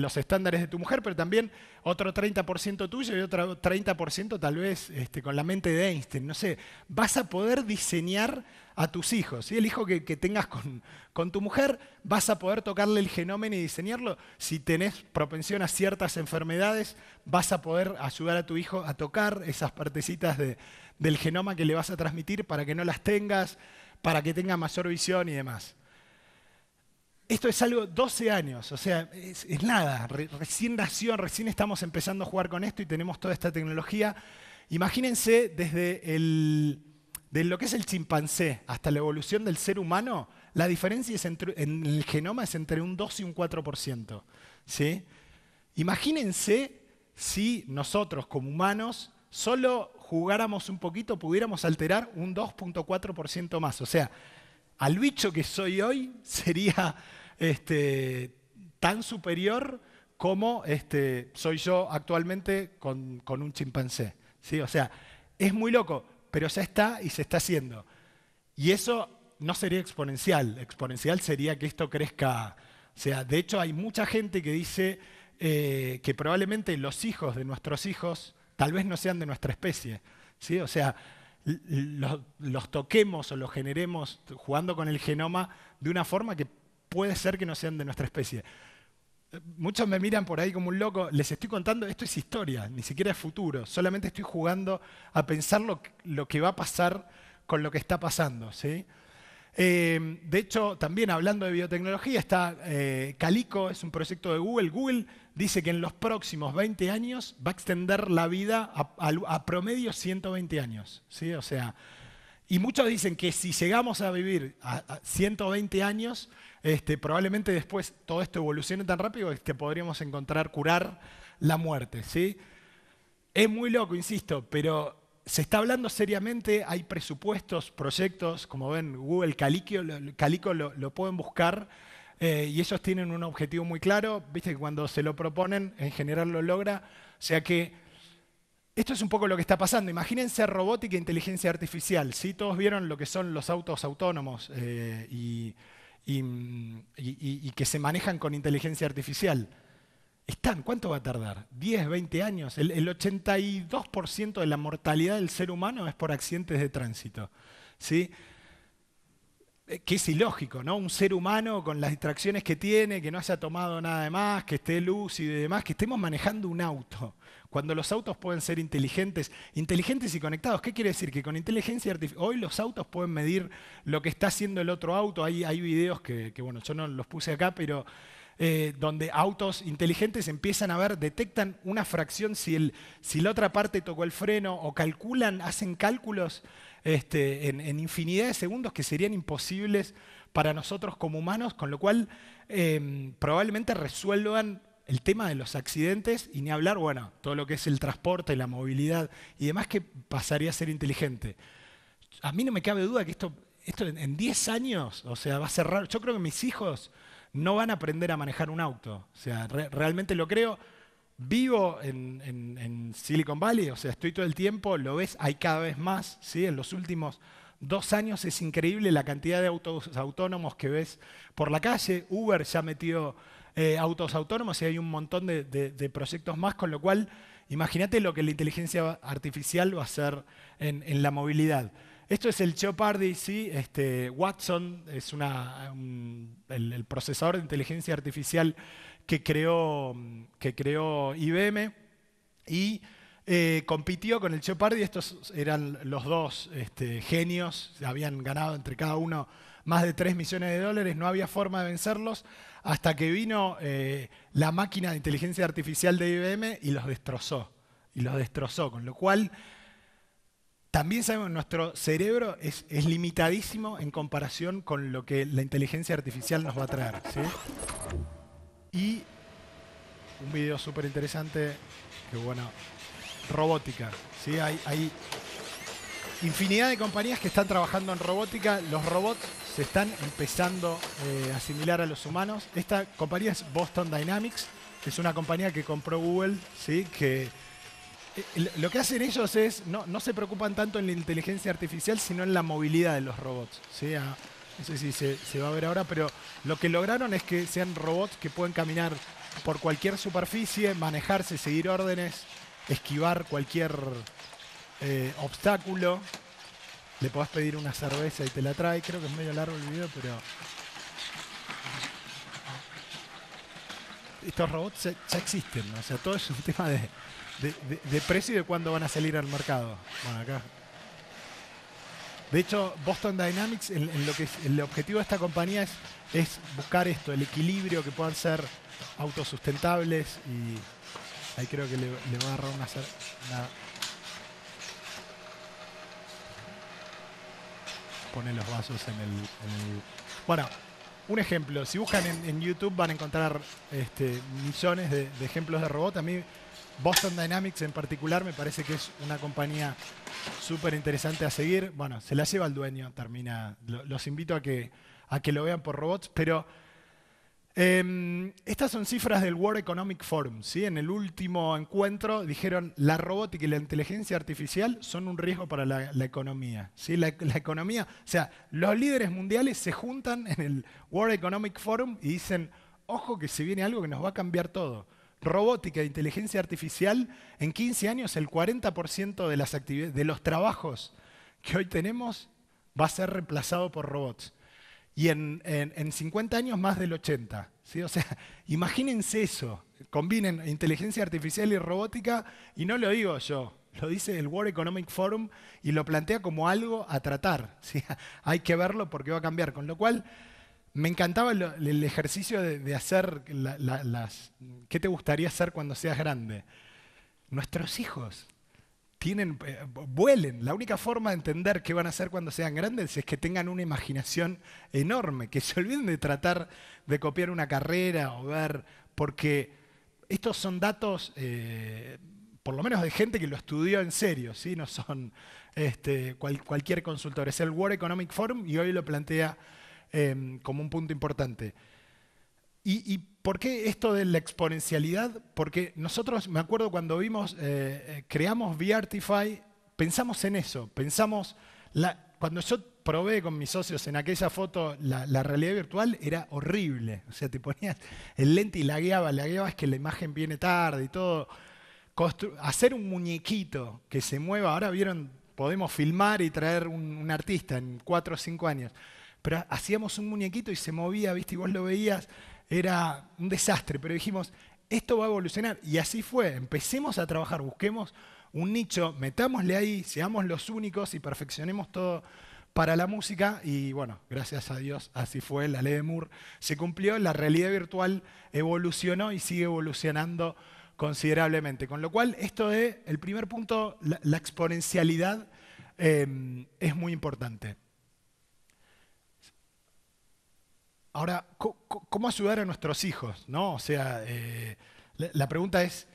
los estándares de tu mujer, pero también otro 30% tuyo y otro 30% tal vez este, con la mente de Einstein. No sé, vas a poder diseñar a tus hijos. El hijo que, tengas con, tu mujer, vas a poder tocarle el genoma y diseñarlo. Si tenés propensión a ciertas enfermedades, vas a poder ayudar a tu hijo a tocar esas partecitas del genoma que le vas a transmitir para que no las tengas, para que tenga mayor visión y demás. Esto es algo 12 años, o sea, es, nada, recién nació, recién estamos empezando a jugar con esto y tenemos toda esta tecnología. Imagínense desde lo que es el chimpancé hasta la evolución del ser humano, la diferencia es en el genoma es entre un 2 y un 4%. ¿sí? Imagínense si nosotros como humanos solo jugáramos un poquito, pudiéramos alterar un 2.4% más. O sea, al bicho que soy hoy sería este, tan superior como este, soy yo actualmente con, un chimpancé. ¿sí? O sea, es muy loco, pero ya está y se está haciendo. Y eso no sería exponencial. Exponencial sería que esto crezca. O sea, de hecho hay mucha gente que dice eh, que probablemente los hijos de nuestros hijos tal vez no sean de nuestra especie. ¿sí? O sea, los, toquemos o los generemos jugando con el genoma de una forma que puede ser que no sean de nuestra especie. Muchos me miran por ahí como un loco, les estoy contando, esto es historia, ni siquiera es futuro, solamente estoy jugando a pensar lo, lo que va a pasar con lo que está pasando. ¿sí? Em, de hecho, también hablando de biotecnología, está eh, Calico, es un proyecto de Google. Google dice que en los próximos 20 años va a extender la vida a, promedio 120 años. ¿sí? O sea, y muchos dicen que si llegamos a vivir a, 120 años, este, probablemente después todo esto evolucione tan rápido que podríamos encontrar curar la muerte. ¿sí? Es muy loco, insisto, pero se está hablando seriamente, hay presupuestos, proyectos, como ven, Google Calico, lo, pueden buscar eh, y ellos tienen un objetivo muy claro, viste que cuando se lo proponen, en general lo logra, o sea que esto es un poco lo que está pasando. Imagínense robótica e inteligencia artificial, Si Todos vieron lo que son los autos autónomos eh, y que se manejan con inteligencia artificial están, ¿cuánto va a tardar? ¿10, 20 años? El, 82% de la mortalidad del ser humano es por accidentes de tránsito. ¿sí? Eh, que es ilógico, ¿no? Un ser humano con las distracciones que tiene, que no haya tomado nada de más, que esté lúcido y demás, que estemos manejando un auto. Cuando los autos pueden ser inteligentes, inteligentes y conectados, ¿qué quiere decir? Que con inteligencia artificial, hoy los autos pueden medir lo que está haciendo el otro auto. Hay, videos que, que, bueno, yo no los puse acá, pero eh, donde autos inteligentes empiezan a ver, detectan una fracción si, la otra parte tocó el freno o calculan, hacen cálculos este, en, infinidad de segundos que serían imposibles para nosotros como humanos, con lo cual em, probablemente resuelvan el tema de los accidentes y ni hablar, bueno, todo lo que es el transporte, la movilidad y demás que pasaría a ser inteligente. A mí no me cabe duda que esto, esto en 10 años, o sea, va a ser raro. Yo creo que mis hijos no van a aprender a manejar un auto. O sea, realmente lo creo. Vivo en, Silicon Valley, o sea, estoy todo el tiempo, lo ves, hay cada vez más, ¿sí? En los últimos dos años es increíble la cantidad de autos autónomos que ves por la calle. Uber ya ha metido eh, autos autónomos y hay un montón de, proyectos más, con lo cual, imagínate lo que la inteligencia artificial va a hacer en la movilidad. Esto es el Cheopardy, ¿sí? Este, Watson es el, procesador de inteligencia artificial que creó, que creó IBM y eh, compitió con el Jeopardy. Estos eran los dos este, genios, habían ganado entre cada uno más de 3 millones de dólares, no había forma de vencerlos, hasta que vino eh, la máquina de inteligencia artificial de IBM y los destrozó. Y los destrozó, con lo cual también sabemos que nuestro cerebro es, limitadísimo en comparación con lo que la inteligencia artificial nos va a traer. Y un video súper interesante, que bueno, robótica. ¿sí? Hay, infinidad de compañías que están trabajando en robótica. Los robots se están empezando eh, a asimilar a los humanos. Esta compañía es Boston Dynamics, que es una compañía que compró Google, ¿sí? que eh, lo que hacen ellos es, no, se preocupan tanto en la inteligencia artificial, sino en la movilidad de los robots. Ah, no sé si se, va a ver ahora, pero lo que lograron es que sean robots que pueden caminar por cualquier superficie, manejarse, seguir órdenes, esquivar cualquier eh, obstáculo. Le podés pedir una cerveza y te la trae. Creo que es medio largo el video, pero estos robots ya, existen, o sea, todo es un tema de, de, precio y de cuándo van a salir al mercado. Bueno, acá. De hecho, Boston Dynamics, en, lo que el objetivo de esta compañía es, es buscar esto, el equilibrio, que puedan ser autosustentables y ahí creo que le, va a agarrar una, una... Pone los vasos en el, Bueno, un ejemplo, si buscan en, YouTube van a encontrar este, millones de, ejemplos de robots A mí Boston Dynamics en particular me parece que es una compañía súper interesante a seguir. Bueno, se la lleva el dueño, termina. Los invito a que, a que lo vean por robots, pero em, estas son cifras del World Economic Forum. ¿sí? En el último encuentro dijeron la robótica y la inteligencia artificial son un riesgo para la, economía. ¿sí? La, economía, o sea, los líderes mundiales se juntan en el World Economic Forum y dicen, ojo que si viene algo que nos va a cambiar todo robótica e inteligencia artificial, en 15 años el 40% de, las de los trabajos que hoy tenemos va a ser reemplazado por robots. Y en, en, 50 años más del 80. ¿sí? O sea, imagínense eso. Combinen inteligencia artificial y robótica, y no lo digo yo, lo dice el World Economic Forum y lo plantea como algo a tratar. Hay que verlo porque va a cambiar. Con lo cual, me encantaba el ejercicio de, hacer las... ¿Qué te gustaría hacer cuando seas grande? Nuestros hijos tienen, eh, vuelen. La única forma de entender qué van a hacer cuando sean grandes es que tengan una imaginación enorme, que se olviden de tratar de copiar una carrera o ver, porque estos son datos, eh, por lo menos de gente que lo estudió en serio, ¿sí? no son este, cualquier consultor. Es el World Economic Forum y hoy lo plantea Em, como un punto importante. Y, por qué esto de la exponencialidad? Porque nosotros, me acuerdo cuando vimos, eh, eh, creamos VRtify, pensamos en eso, pensamos, cuando yo probé con mis socios en aquella foto la, realidad virtual, era horrible. O sea, te ponías el lente y lagueaba, lagueaba es que la imagen viene tarde y todo. hacer un muñequito que se mueva, ahora vieron, podemos filmar y traer un, un artista en cuatro o cinco años. Pero hacíamos un muñequito y se movía, ¿viste? Y vos lo veías, era un desastre. Pero dijimos, esto va a evolucionar. Y así fue, empecemos a trabajar, busquemos un nicho, metámosle ahí, seamos los únicos y perfeccionemos todo para la música. Y bueno, gracias a Dios, así fue, la ley de Moore se cumplió, la realidad virtual evolucionó y sigue evolucionando considerablemente. Con lo cual, esto de, el primer punto, la, exponencialidad eh, es muy importante. Ahora, ¿cómo ayudar a nuestros hijos? ¿No? O sea, eh, la pregunta es,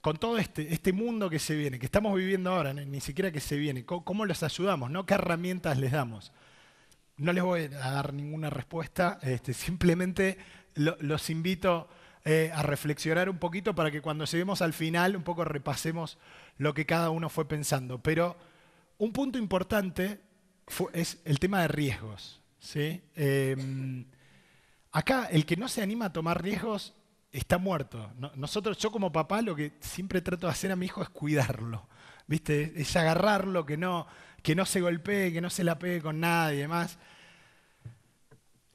con todo este, este, mundo que se viene, que estamos viviendo ahora, ni siquiera que se viene, ¿cómo, los ayudamos? ¿no? ¿Qué herramientas les damos? No les voy a dar ninguna respuesta, este, simplemente los invito eh, a reflexionar un poquito para que cuando lleguemos al final un poco repasemos lo que cada uno fue pensando. Pero un punto importante es el tema de riesgos. ¿sí? Em, Acá el que no se anima a tomar riesgos está muerto. Nosotros, yo como papá, lo que siempre trato de hacer a mi hijo es cuidarlo. ¿Viste? Es agarrarlo, que no, que no se golpee, que no se la pegue con nadie y demás.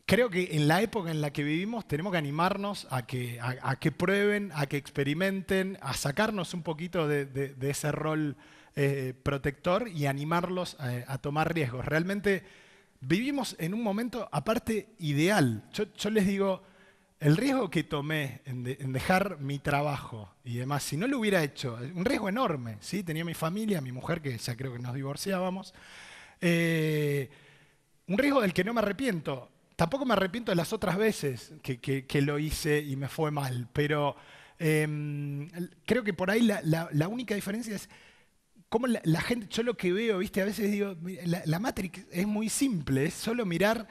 Creo que en la época en la que vivimos tenemos que animarnos a que, a, que prueben, a que experimenten, a sacarnos un poquito de, ese rol eh, protector y animarlos eh, a tomar riesgos. Realmente vivimos en un momento aparte ideal. Yo, les digo, el riesgo que tomé en, dejar mi trabajo y demás, si no lo hubiera hecho, un riesgo enorme, ¿sí? tenía mi familia, mi mujer, que ya creo que nos divorciábamos, eh, un riesgo del que no me arrepiento. Tampoco me arrepiento de las otras veces que, lo hice y me fue mal, pero em, creo que por ahí la única diferencia es cómo la, gente, yo lo que veo, viste, a veces digo, la, Matrix es muy simple, es solo mirar,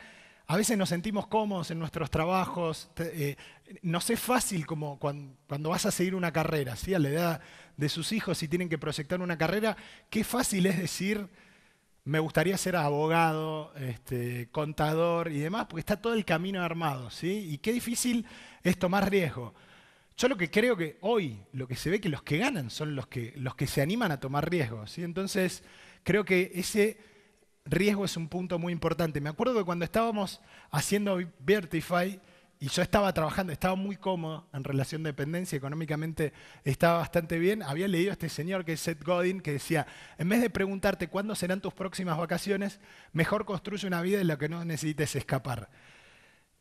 a veces nos sentimos cómodos en nuestros trabajos, no sé eh, nos es fácil como cuando, vas a seguir una carrera, ¿sí? a la edad de sus hijos, y tienen que proyectar una carrera, qué fácil es decir, me gustaría ser abogado, este, contador y demás, porque está todo el camino armado, Y qué difícil es tomar riesgo. Yo lo que creo que hoy, lo que se ve que los que ganan son los que, los que se animan a tomar riesgos. Entonces, creo que ese riesgo es un punto muy importante. Me acuerdo que cuando estábamos haciendo Vertify, y yo estaba trabajando, estaba muy cómodo en relación de dependencia, económicamente estaba bastante bien. Había leído a este señor que es Seth Godin, que decía, en vez de preguntarte cuándo serán tus próximas vacaciones, mejor construye una vida en la que no necesites escapar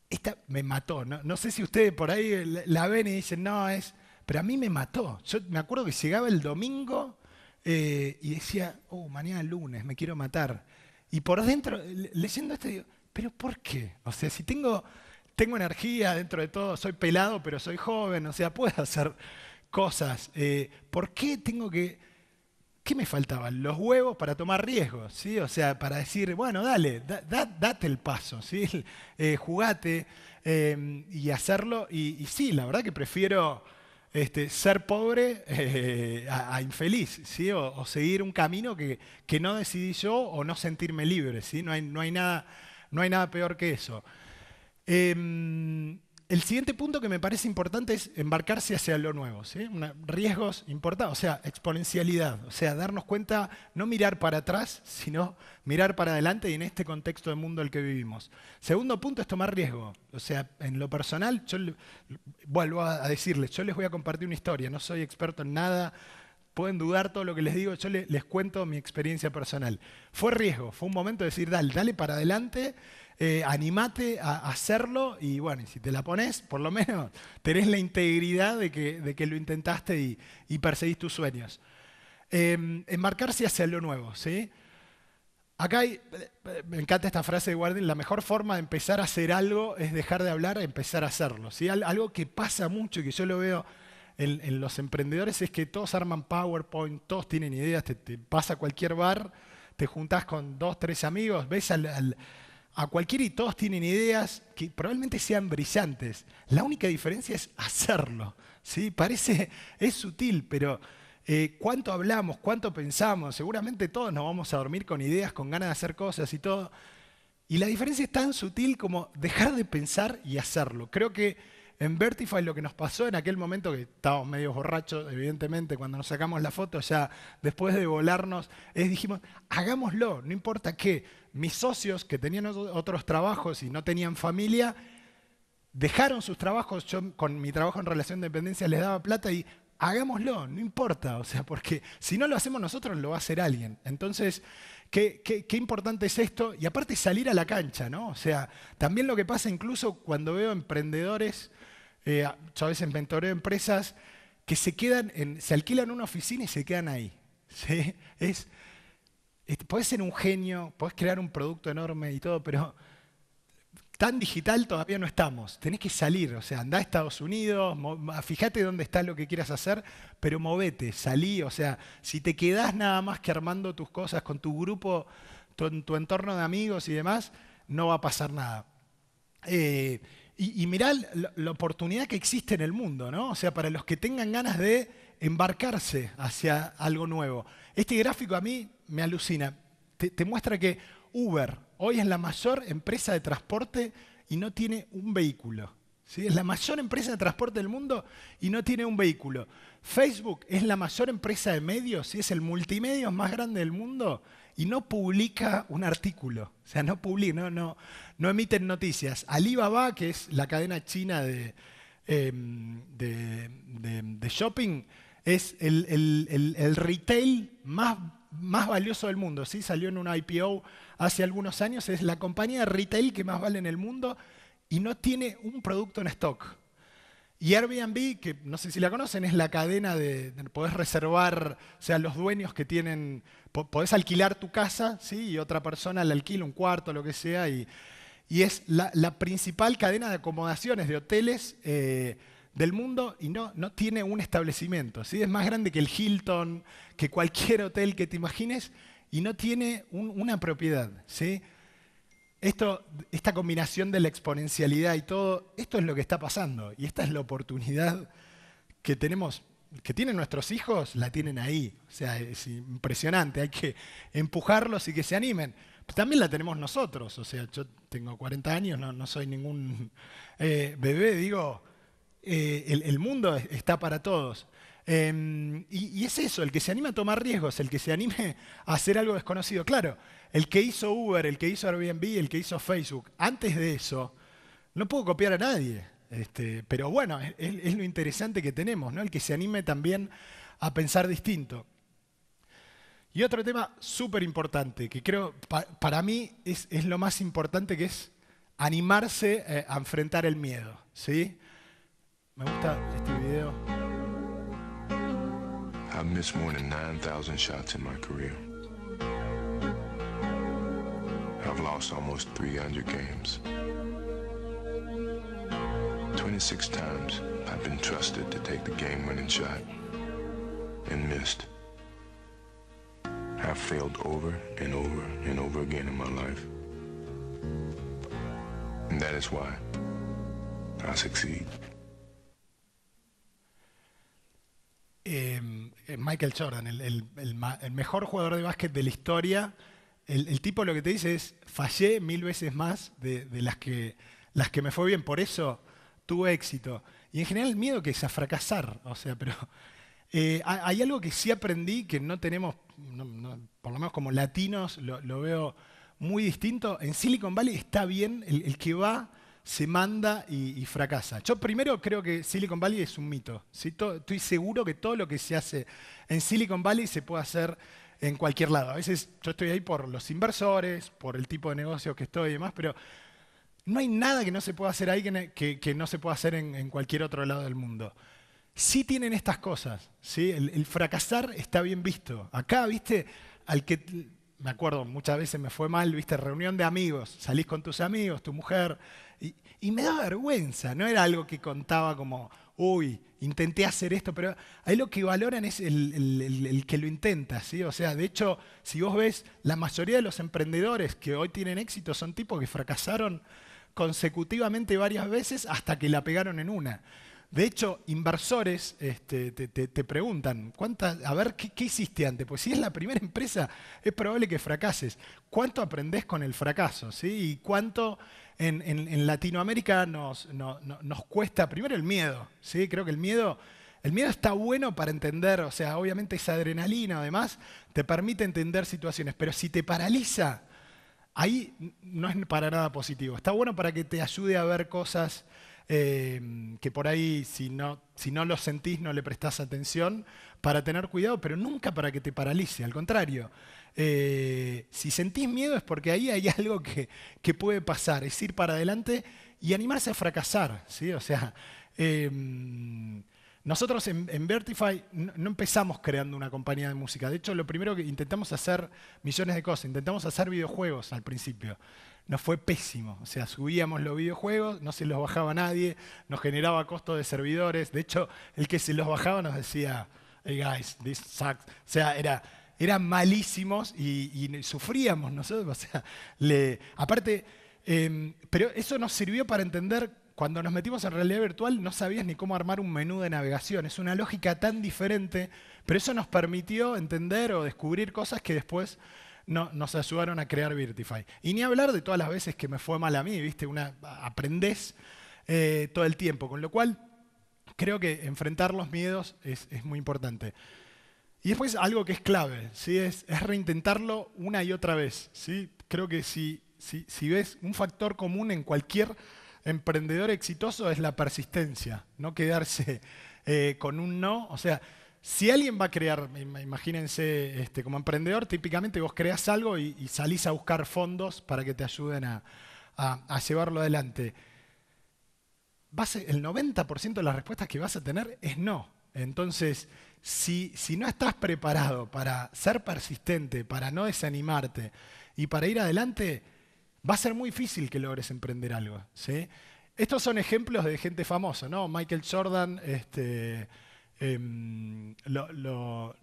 esta me mató. No, sé si ustedes por ahí la ven y dicen, no, es... Pero a mí me mató. Yo me acuerdo que llegaba el domingo eh, y decía, oh, mañana es lunes, me quiero matar. Y por dentro, leyendo esto, digo, pero ¿por qué? O sea, si tengo, tengo energía dentro de todo, soy pelado, pero soy joven, o sea, puedo hacer cosas. Eh, ¿Por qué tengo que ¿qué me faltaban? Los huevos para tomar riesgos, ¿sí? O sea, para decir, bueno, dale, date el paso, ¿sí? Eh, jugate em, y hacerlo. Y, sí, la verdad que prefiero este, ser pobre eh, a, infeliz, ¿sí? O, seguir un camino que, no decidí yo o no sentirme libre, ¿sí? No hay, no hay, nada, no hay nada peor que eso. Em, el siguiente punto que me parece importante es embarcarse hacia lo nuevo, ¿sí? riesgos importados, o sea, exponencialidad, o sea, darnos cuenta, no mirar para atrás, sino mirar para adelante y en este contexto de mundo en el que vivimos. Segundo punto es tomar riesgo, o sea, en lo personal, yo vuelvo a decirles, yo les voy a compartir una historia, no soy experto en nada, pueden dudar todo lo que les digo, yo les, les, cuento mi experiencia personal. Fue riesgo, fue un momento de decir, dale, dale para adelante eh, animate a hacerlo y bueno, si te la pones, por lo menos tenés la integridad de que, de que lo intentaste y, perseguís tus sueños. Em, enmarcarse hacia lo nuevo, ¿sí? Acá hay, eh, me encanta esta frase de Guardian, la mejor forma de empezar a hacer algo es dejar de hablar y empezar a hacerlo. ¿sí? Algo que pasa mucho y que yo lo veo en, los emprendedores es que todos arman PowerPoint, todos tienen ideas, te, pasa a cualquier bar, te juntás con dos, tres amigos, ves al, a cualquiera y todos tienen ideas que probablemente sean brillantes. La única diferencia es hacerlo. ¿sí? Parece, es sutil, pero eh, cuánto hablamos, cuánto pensamos. Seguramente todos nos vamos a dormir con ideas, con ganas de hacer cosas y todo. Y la diferencia es tan sutil como dejar de pensar y hacerlo. Creo que en Vertify lo que nos pasó en aquel momento, que estábamos medio borrachos, evidentemente, cuando nos sacamos la foto, ya después de volarnos, es, dijimos, hagámoslo, no importa qué. Mis socios que tenían otros trabajos y no tenían familia, dejaron sus trabajos, yo con mi trabajo en relación de dependencia les daba plata y hagámoslo, no importa, o sea, porque si no lo hacemos nosotros, lo va a hacer alguien. Entonces, qué, qué, importante es esto, y aparte salir a la cancha, ¿no? O sea, también lo que pasa incluso cuando veo emprendedores eh, yo a veces mentoreo empresas que se quedan, se alquilan una oficina y se quedan ahí. Es, ser un genio, puedes crear un producto enorme y todo, pero tan digital todavía no estamos. Tenés que salir, o sea, anda a Estados Unidos, fíjate dónde está lo que quieras hacer, pero movete, salí. O sea, si te quedás nada más que armando tus cosas con tu grupo, tu, tu entorno de amigos y demás, no va a pasar nada. Eh, y, y la, oportunidad que existe en el mundo, ¿no? O sea, para los que tengan ganas de embarcarse hacia algo nuevo. Este gráfico a mí me alucina. Te, muestra que Uber hoy es la mayor empresa de transporte y no tiene un vehículo. ¿sí? Es la mayor empresa de transporte del mundo y no tiene un vehículo. Facebook es la mayor empresa de medios, ¿sí? es el multimedio más grande del mundo y no publica un artículo, o sea, no publica, no, no, emiten noticias. Alibaba, que es la cadena china de, em, shopping, es el, retail más, más, valioso del mundo. ¿sí? Salió en una IPO hace algunos años, es la compañía de retail que más vale en el mundo y no tiene un producto en stock. Y Airbnb, que no sé si la conocen, es la cadena de, podés reservar, o sea, los dueños que tienen, podés alquilar tu casa, ¿sí? Y otra persona le alquila un cuarto, lo que sea, y, es la, principal cadena de acomodaciones de hoteles eh, del mundo y no, no tiene un establecimiento, ¿sí? Es más grande que el Hilton, que cualquier hotel que te imagines, y no tiene una propiedad, ¿sí? esta combinación de la exponencialidad y todo, esto es lo que está pasando y esta es la oportunidad que tenemos, que tienen nuestros hijos, la tienen ahí. O sea, es impresionante, hay que empujarlos y que se animen. también la tenemos nosotros, o sea, yo tengo 40 años, no, soy ningún eh, bebé, digo, eh, el, mundo está para todos. Em, y, es eso, el que se anime a tomar riesgos, el que se anime a hacer algo desconocido. Claro, el que hizo Uber, el que hizo Airbnb, el que hizo Facebook, antes de eso, no puedo copiar a nadie. Este, pero bueno, es, lo interesante que tenemos, ¿no? El que se anime también a pensar distinto. Y otro tema súper importante, que creo para mí es, lo más importante, que es animarse eh, a enfrentar el miedo. ¿sí? Me gusta este video. more than 9,000 I've lost almost 300 games. 26 times I've been trusted to take the game-winning shot and missed. I've failed over and over and over again in my life. And that is why I succeed. Eh, Michael Jordan, el, el, el, el mejor jugador de básquet de la historia. El, tipo lo que te dice es, fallé mil veces más de, las, que, las que me fue bien, por eso tuve éxito. Y en general el miedo que es a fracasar, o sea, pero eh, hay algo que sí aprendí que no tenemos, por lo menos como latinos lo, veo muy distinto. En Silicon Valley está bien el, que va se manda y, fracasa. Yo primero creo que Silicon Valley es un mito. estoy seguro que todo lo que se hace en Silicon Valley se puede hacer en cualquier lado. A veces yo estoy ahí por los inversores, por el tipo de negocio que estoy y demás, pero no hay nada que no se pueda hacer ahí que, no se pueda hacer en, cualquier otro lado del mundo. Sí tienen estas cosas, ¿sí? El, fracasar está bien visto. Acá, viste, al que, me acuerdo, muchas veces me fue mal, viste, reunión de amigos, salís con tus amigos, tu mujer, y, y me da vergüenza, no era algo que contaba como, uy, intenté hacer esto, pero ahí lo que valoran es el, que lo intenta, ¿sí? O sea, de hecho, si vos ves, la mayoría de los emprendedores que hoy tienen éxito son tipos que fracasaron consecutivamente varias veces hasta que la pegaron en una. De hecho, inversores este, te, preguntan, ¿cuántas, a ver, ¿qué, hiciste antes? Pues si es la primera empresa, es probable que fracases. ¿Cuánto aprendés con el fracaso? ¿sí? ¿Y cuánto en, Latinoamérica nos, cuesta, primero el miedo, ¿sí? creo que el miedo, el miedo está bueno para entender, o sea, obviamente esa adrenalina además te permite entender situaciones, pero si te paraliza, ahí no es para nada positivo. Está bueno para que te ayude a ver cosas eh, que por ahí si si no lo sentís no le prestás atención para tener cuidado, pero nunca para que te paralice, al contrario. Eh, si sentís miedo es porque ahí hay algo que, puede pasar, es ir para adelante y animarse a fracasar. ¿sí? O sea, em, nosotros en, Vertify no, empezamos creando una compañía de música. De hecho, lo primero que intentamos hacer millones de cosas, intentamos hacer videojuegos al principio. Nos fue pésimo. O sea, subíamos los videojuegos, no se los bajaba nadie, nos generaba costos de servidores. De hecho, el que se los bajaba nos decía, hey guys, this sucks. O sea, era eran malísimos y, sufríamos nosotros. O sea, aparte, em, pero eso nos sirvió para entender, cuando nos metimos en realidad virtual no sabías ni cómo armar un menú de navegación. Es una lógica tan diferente, pero eso nos permitió entender o descubrir cosas que después no, nos ayudaron a crear Virtify. Y ni hablar de todas las veces que me fue mal a mí, ¿viste? Una, aprendés eh, todo el tiempo, con lo cual creo que enfrentar los miedos es muy importante. Y después algo que es clave, ¿sí? es, es, reintentarlo una y otra vez. ¿sí? Creo que si, si, si, ves un factor común en cualquier emprendedor exitoso es la persistencia, no quedarse eh, con un no. O sea, si alguien va a crear, imagínense este, como emprendedor, típicamente vos creas algo y, salís a buscar fondos para que te ayuden a, llevarlo adelante. el 90% de las respuestas que vas a tener es no. Entonces, si, no estás preparado para ser persistente, para no desanimarte y para ir adelante, va a ser muy difícil que logres emprender algo. Estos son ejemplos de gente famosa, ¿no? Michael Jordan, este, em, no lo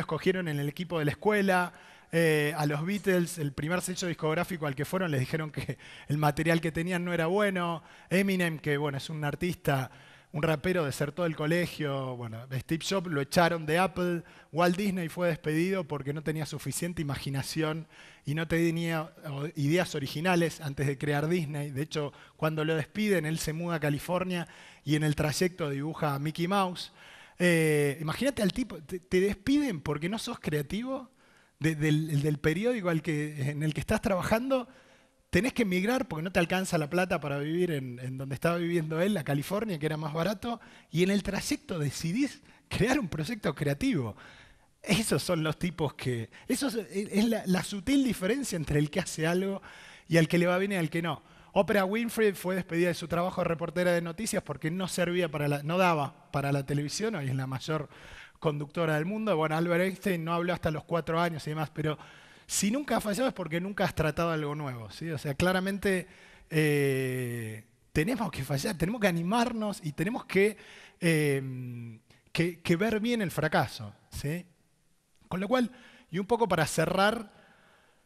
escogieron en el equipo de la escuela. Eh, a los Beatles, el primer sello discográfico al que fueron, les dijeron que el material que tenían no era bueno. Eminem, que bueno, es un artista un rapero desertó el colegio, bueno, Steve Jobs lo echaron de Apple, Walt Disney fue despedido porque no tenía suficiente imaginación y no tenía ideas originales antes de crear Disney. De hecho, cuando lo despiden, él se muda a California y en el trayecto dibuja a Mickey Mouse. Eh, imagínate al tipo, te, despiden porque no sos creativo del, periódico en el que estás trabajando tenés que emigrar porque no te alcanza la plata para vivir en, donde estaba viviendo él, la California, que era más barato, y en el trayecto decidís crear un proyecto creativo. Esos son los tipos que... Eso eh, es, la, sutil diferencia entre el que hace algo y el que le va bien y al que no. Oprah Winfrey fue despedida de su trabajo de reportera de noticias porque no servía para la, no daba para la televisión, hoy es la mayor conductora del mundo. Bueno, Albert Einstein no habló hasta los cuatro años y demás, pero si nunca has fallado es porque nunca has tratado algo nuevo. ¿sí? O sea, claramente eh, tenemos que fallar, tenemos que animarnos y tenemos que, em, que, que, ver bien el fracaso. ¿sí? Con lo cual, y un poco para cerrar,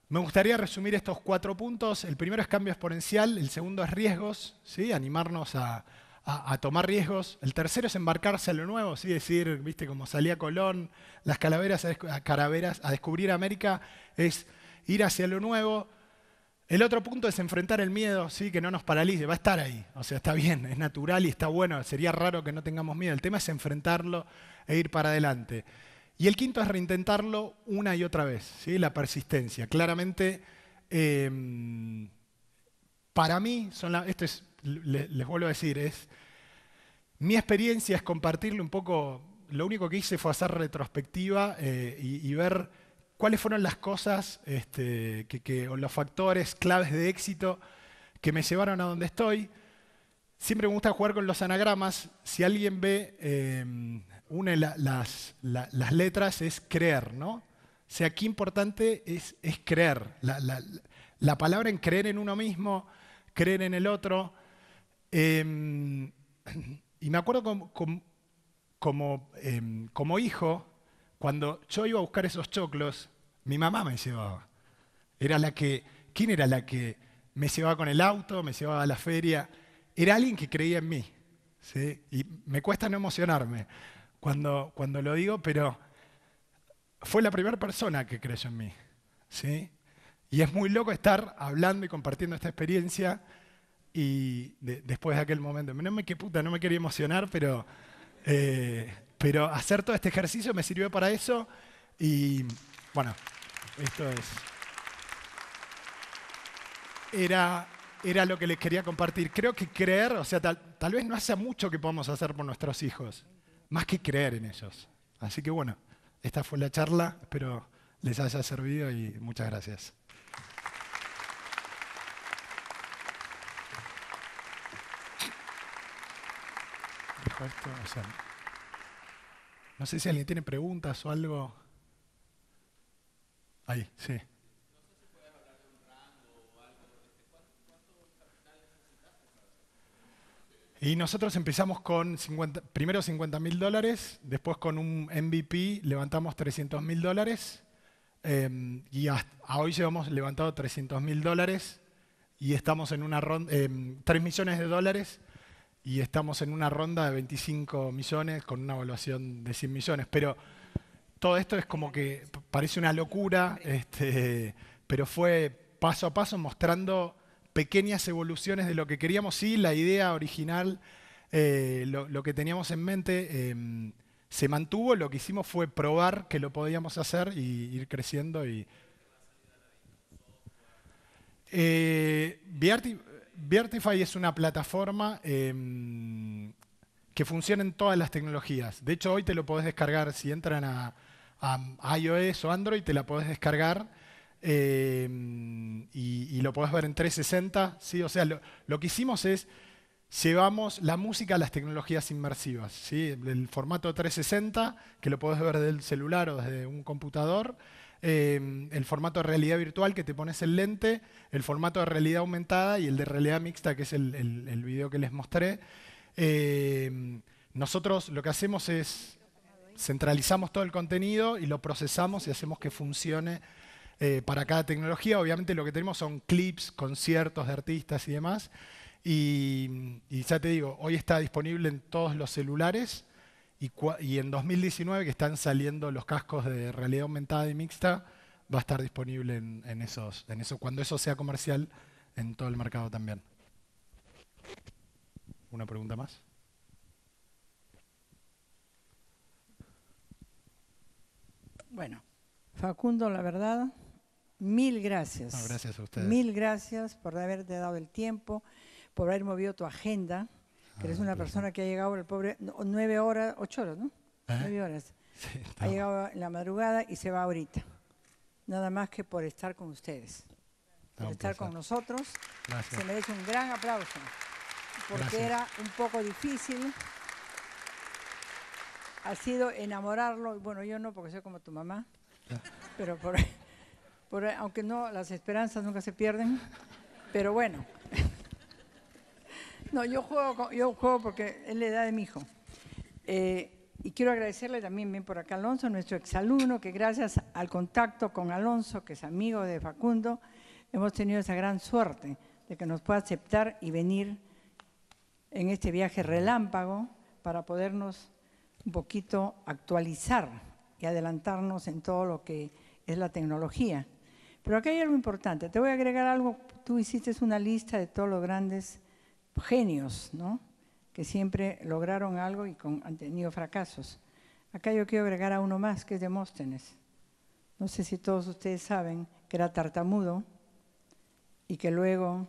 me gustaría resumir estos cuatro puntos. El primero es cambio exponencial, el segundo es riesgos, ¿sí? animarnos a, a, tomar riesgos. El tercero es embarcarse a lo nuevo, ¿sí? decir, viste, como salía Colón, las calaveras a, a descubrir América, es ir hacia lo nuevo. El otro punto es enfrentar el miedo, ¿sí? que no nos paralice, va a estar ahí. O sea, está bien, es natural y está bueno, sería raro que no tengamos miedo. El tema es enfrentarlo e ir para adelante. Y el quinto es reintentarlo una y otra vez, ¿sí? la persistencia. Claramente, em, para mí, son esto es les, vuelvo a decir, es mi experiencia es compartirle un poco, lo único que hice fue hacer retrospectiva eh, y, ver cuáles fueron las cosas, este, o los factores, claves de éxito que me llevaron a donde estoy. Siempre me gusta jugar con los anagramas. Si alguien ve, eh, una de las, letras es creer, ¿no? O sea, qué importante es, creer. La, la palabra en creer en uno mismo, creer en el otro. Em, y me acuerdo como, em, como, hijo, cuando yo iba a buscar esos choclos, mi mamá me llevaba. Era la que, ¿quién era la que me llevaba con el auto, me llevaba a la feria? Era alguien que creía en mí. ¿sí? Y me cuesta no emocionarme cuando, cuando lo digo, pero fue la primera persona que creyó en mí. ¿sí? Y es muy loco estar hablando y compartiendo esta experiencia y después de aquel momento, no me, puta, no me quería emocionar, eh, pero, hacer todo este ejercicio me sirvió para eso. Y bueno, esto es. Era, lo que les quería compartir. Creo que creer, o sea, tal, vez no hace mucho que podamos hacer por nuestros hijos, más que creer en ellos. Así que bueno, esta fue la charla, espero les haya servido y muchas gracias. no sé si alguien tiene preguntas o algo. Ahí, sí. Y nosotros empezamos con primero 50 mil dólares, después con un MVP levantamos 300 mil dólares em, y hasta, hoy llevamos levantado 300 mil dólares y estamos en una ronda, 3 em, millones de dólares y estamos en una ronda de 25 millones con una evaluación de 100 millones. Pero todo esto es como que parece una locura, este, pero fue paso a paso mostrando pequeñas evoluciones de lo que queríamos. Sí, la idea original, eh, lo, que teníamos en mente, em, se mantuvo. Lo que hicimos fue probar que lo podíamos hacer y ir creciendo. Y, eh, Vertify es una plataforma em, que funciona en todas las tecnologías. De hecho, hoy te lo podés descargar, si entran a, iOS o Android, te la podés descargar em, y, lo podés ver en 360. O sea, lo, que hicimos es llevamos la música a las tecnologías inmersivas. El formato 360, que lo podés ver desde el celular o desde un computador, Em, el formato de realidad virtual que te pones el lente, el formato de realidad aumentada y el de realidad mixta, que es el, el, video que les mostré. Em, nosotros lo que hacemos es centralizamos todo el contenido y lo procesamos y hacemos que funcione eh, para cada tecnología. Obviamente lo que tenemos son clips, conciertos de artistas y demás. Y, y, ya te digo, hoy está disponible en todos los celulares y, en 2019, que están saliendo los cascos de realidad aumentada y mixta, va a estar disponible en, esos, en eso, cuando eso sea comercial en todo el mercado también. ¿Una pregunta más? Bueno, Facundo, la verdad, mil gracias. gracias a ustedes. Mil gracias por haberte dado el tiempo, por haber movido tu agenda que eres ah, una persona que ha llegado, el pobre, nueve horas, ocho horas, ¿no? ¿Eh? Nueve horas. ha llegado en la madrugada y se va ahorita. Nada más que por estar con ustedes. Por pues, estar con ah, nosotros. Se merece un gran aplauso. Porque era un poco difícil. Ha sido enamorarlo. Bueno, yo no, porque soy como tu mamá. Ah. Pero por, aunque no, las esperanzas nunca se pierden. Pero bueno. No, yo juego, yo juego porque es la edad de mi hijo. Eh, y quiero agradecerle también bien por acá Alonso, nuestro exalumno, que gracias al contacto con Alonso, que es amigo de Facundo, hemos tenido esa gran suerte de que nos pueda aceptar y venir en este viaje relámpago para podernos un poquito actualizar y adelantarnos en todo lo que es la tecnología. Pero acá hay algo importante. Te voy a agregar algo. Tú hiciste una lista de todos los grandes genios, ¿no? que siempre lograron algo y han tenido fracasos. Acá yo quiero agregar a uno más, que es Demóstenes. No sé si todos ustedes saben que era tartamudo y que luego,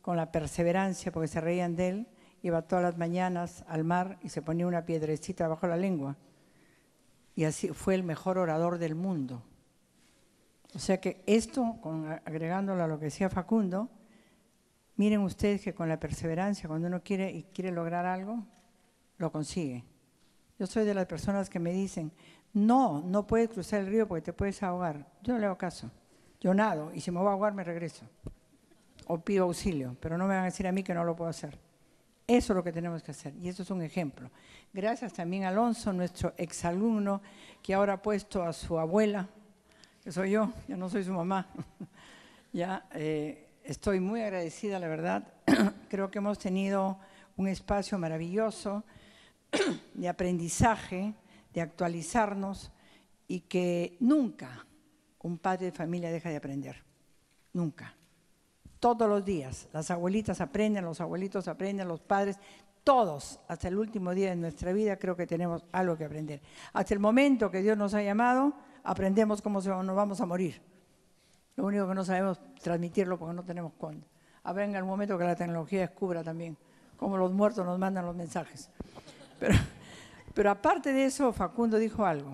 con la perseverancia, porque se reían de él, iba todas las mañanas al mar y se ponía una piedrecita bajo la lengua. Y así fue el mejor orador del mundo. O sea que esto, con, agregándolo a lo que decía Facundo, Miren ustedes que con la perseverancia, cuando uno quiere y quiere lograr algo, lo consigue. Yo soy de las personas que me dicen, no, no puedes cruzar el río porque te puedes ahogar. Yo no le hago caso. Yo nado y si me voy a ahogar me regreso. O pido auxilio, pero no me van a decir a mí que no lo puedo hacer. Eso es lo que tenemos que hacer y eso es un ejemplo. Gracias también a Alonso, nuestro exalumno, que ahora ha puesto a su abuela, que soy yo, ya no soy su mamá, ya eh, estoy muy agradecida, la verdad. Creo que hemos tenido un espacio maravilloso de aprendizaje, de actualizarnos y que nunca un padre de familia deja de aprender. Nunca. Todos los días. Las abuelitas aprenden, los abuelitos aprenden, los padres, todos, hasta el último día de nuestra vida, creo que tenemos algo que aprender. Hasta el momento que Dios nos ha llamado, aprendemos cómo nos vamos a morir. Lo único que no sabemos transmitirlo porque no tenemos A ver en el momento que la tecnología descubra también cómo los muertos nos mandan los mensajes. Pero, pero aparte de eso, Facundo dijo algo.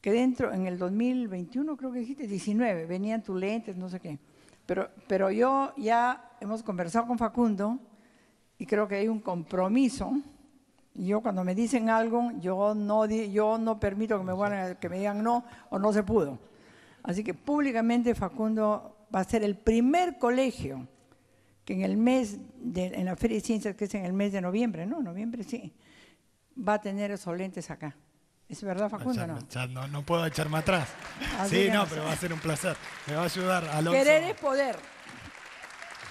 Que dentro, en el 2021, creo que dijiste, 19, venían tus lentes, no sé qué. Pero, pero yo ya hemos conversado con Facundo y creo que hay un compromiso. Yo cuando me dicen algo, yo no, yo no permito que me, que me digan no o no se pudo. Así que públicamente Facundo va a ser el primer colegio que en el mes, de, en la Feria de Ciencias, que es en el mes de noviembre, ¿no? Noviembre sí, va a tener solentes acá. ¿Es verdad, Facundo? no? no, puedo echarme atrás. sí, no, pero va a ser un placer. Me va a ayudar, Querer es poder.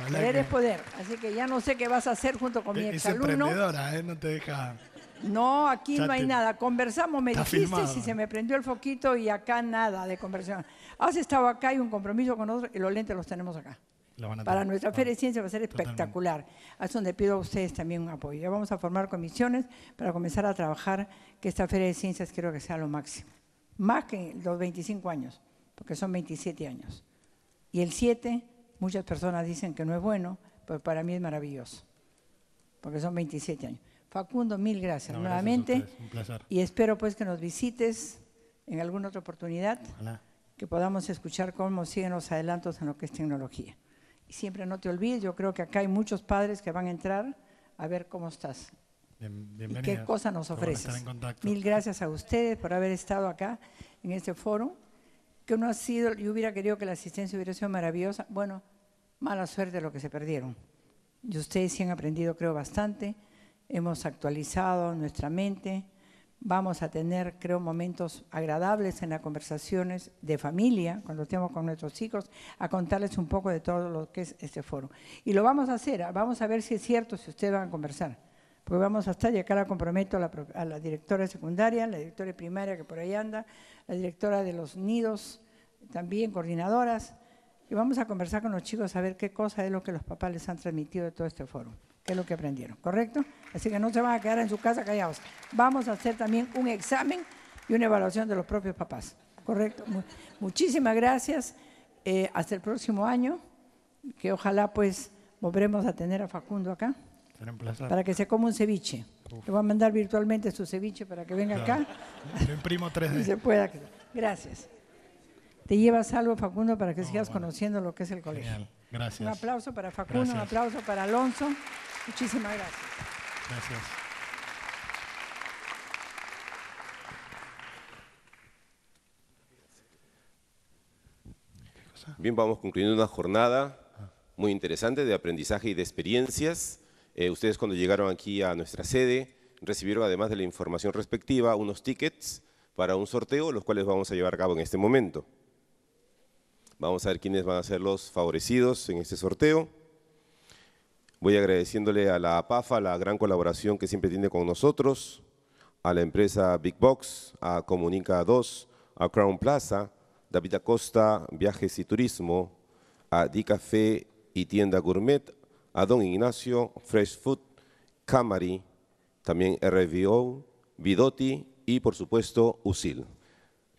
Querer es poder. Así que ya no sé qué vas a hacer junto con e mi exalumno. Es ¿eh? No te deja... No, aquí no hay nada. Conversamos, me dijiste si se me prendió el foquito y acá nada de conversación has ah, estado acá y un compromiso con nosotros y los lentes los tenemos acá. Para nuestra ah, feria de Ciencias va a ser espectacular. Es donde pido a ustedes también un apoyo. Ya vamos a formar comisiones para comenzar a trabajar que esta feria de ciencias quiero que sea lo máximo. Más que los 25 años, porque son 27 años. Y el 7, muchas personas dicen que no es bueno, pero para mí es maravilloso, porque son 27 años. Facundo, mil gracias nuevamente. un placer. Y espero pues que nos visites en alguna otra oportunidad que podamos escuchar cómo siguen los adelantos en lo que es tecnología. Y siempre no te olvides, yo creo que acá hay muchos padres que van a entrar a ver cómo estás. qué cosa nos ofreces. Mil gracias a ustedes por haber estado acá en este foro, que uno ha sido, yo hubiera querido que la asistencia hubiera sido maravillosa, bueno, mala suerte lo que se perdieron. Y ustedes sí han aprendido, creo, bastante, hemos actualizado nuestra mente, vamos a tener, creo, momentos agradables en las conversaciones de familia, cuando estemos con nuestros hijos, a contarles un poco de todo lo que es este foro. Y lo vamos a hacer, ah, vamos a ver si es cierto, si ustedes van a conversar. Porque vamos a estar, y acá la comprometo a la, directora secundaria, la directora primaria que por ahí anda, la directora de los nidos, también coordinadoras, y vamos a conversar con los chicos a ver qué cosa es lo que los papás les han transmitido de todo este foro es lo que aprendieron, ¿correcto? Así que no se van a quedar en su casa callados. Vamos a hacer también un examen y una evaluación de los propios papás, ¿correcto? Muchísimas gracias. Eh, hasta el próximo año, que ojalá pues volveremos a tener a Facundo acá. Para que se coma un ceviche. Le voy a mandar virtualmente su ceviche para que venga acá. Lo imprimo 3D. Gracias. Te llevas algo, Facundo, para que sigas conociendo lo que es el colegio. Gracias. Un aplauso para Facundo, un aplauso para Alonso. Muchísimas gracias. Gracias. Bien, vamos concluyendo una jornada muy interesante de aprendizaje y de experiencias. Eh, ustedes cuando llegaron aquí a nuestra sede recibieron además de la información respectiva unos tickets para un sorteo, los cuales vamos a llevar a cabo en este momento. Vamos a ver quiénes van a ser los favorecidos en este sorteo. Voy agradeciéndole a la APAFA la gran colaboración que siempre tiene con nosotros, a la empresa Big Box, a Comunica 2, a Crown Plaza, David Acosta, Viajes y Turismo, a Di Café y Tienda Gourmet, a Don Ignacio, Fresh Food, Camari, también RVO, Vidotti y por supuesto USIL.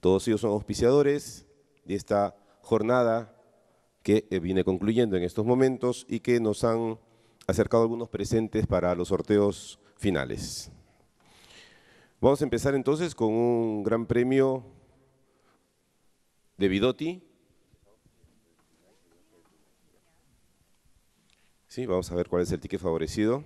Todos ellos son auspiciadores de esta jornada que eh, viene concluyendo en estos momentos y que nos han acercado algunos presentes para los sorteos finales. Vamos a empezar entonces con un gran premio de Bidotti. Sí, vamos a ver cuál es el ticket favorecido.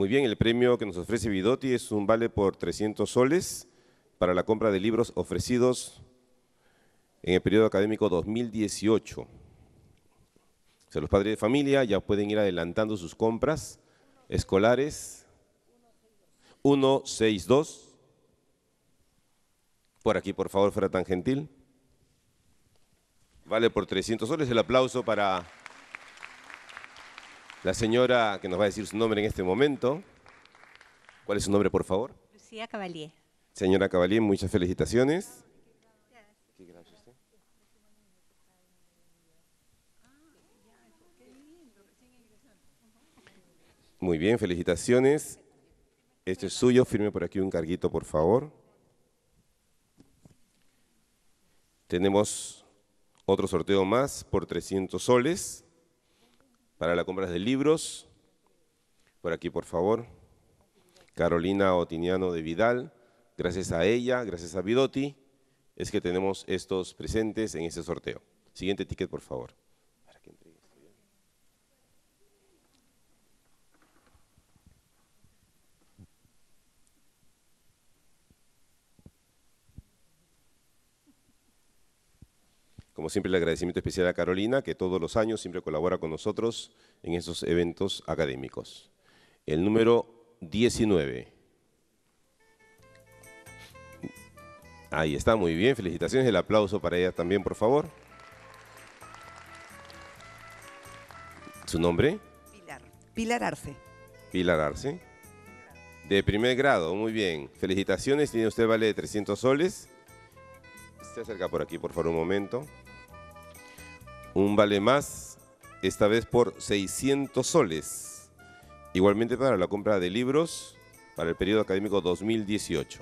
Muy bien, el premio que nos ofrece Vidotti es un vale por 300 soles para la compra de libros ofrecidos en el periodo académico 2018. O sea, los padres de familia ya pueden ir adelantando sus compras escolares. 162. Por aquí, por favor, fuera tan gentil. Vale por 300 soles. El aplauso para... La señora que nos va a decir su nombre en este momento. ¿Cuál es su nombre, por favor? Lucía Cavalier. Señora Cavalier, muchas felicitaciones. Muy bien, felicitaciones. Este es suyo, firme por aquí un carguito, por favor. Tenemos otro sorteo más por 300 soles para la compra de libros. Por aquí, por favor. Carolina Otiniano de Vidal. Gracias a ella, gracias a Vidotti. es que tenemos estos presentes en este sorteo. Siguiente ticket, por favor. Como siempre, el agradecimiento especial a Carolina, que todos los años siempre colabora con nosotros en esos eventos académicos. El número 19. Ahí está, muy bien. Felicitaciones. El aplauso para ella también, por favor. ¿Su nombre? Pilar. Pilar Arce. Pilar Arce. De primer grado, muy bien. Felicitaciones. Tiene usted vale de 300 soles. Se acerca por aquí, por favor, un momento. Un vale más, esta vez por 600 soles. Igualmente para la compra de libros para el periodo académico 2018.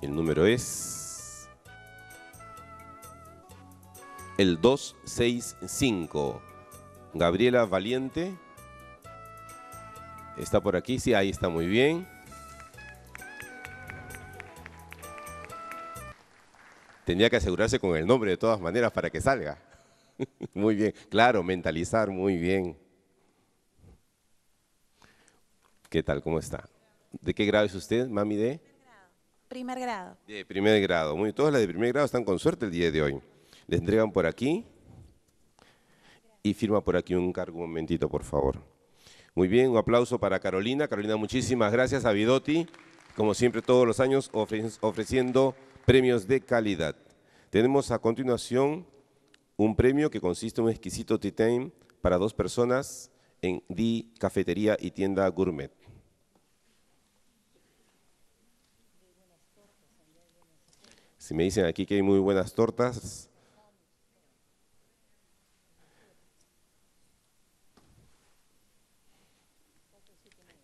El número es el 265. Gabriela Valiente. ¿Está por aquí? Sí, ahí está muy bien. Tenía que asegurarse con el nombre de todas maneras para que salga. muy bien, claro, mentalizar, muy bien. ¿Qué tal? ¿Cómo está? ¿De qué grado es usted, mami? De primer grado. De primer grado. Muy, todas las de primer grado están con suerte el día de hoy. Les entregan por aquí y firma por aquí un cargo, un momentito, por favor. Muy bien, un aplauso para Carolina. Carolina, muchísimas gracias a como siempre todos los años ofreciendo premios de calidad. Tenemos a continuación un premio que consiste en un exquisito tea para dos personas en Di Cafetería y Tienda Gourmet. Si me dicen aquí que hay muy buenas tortas,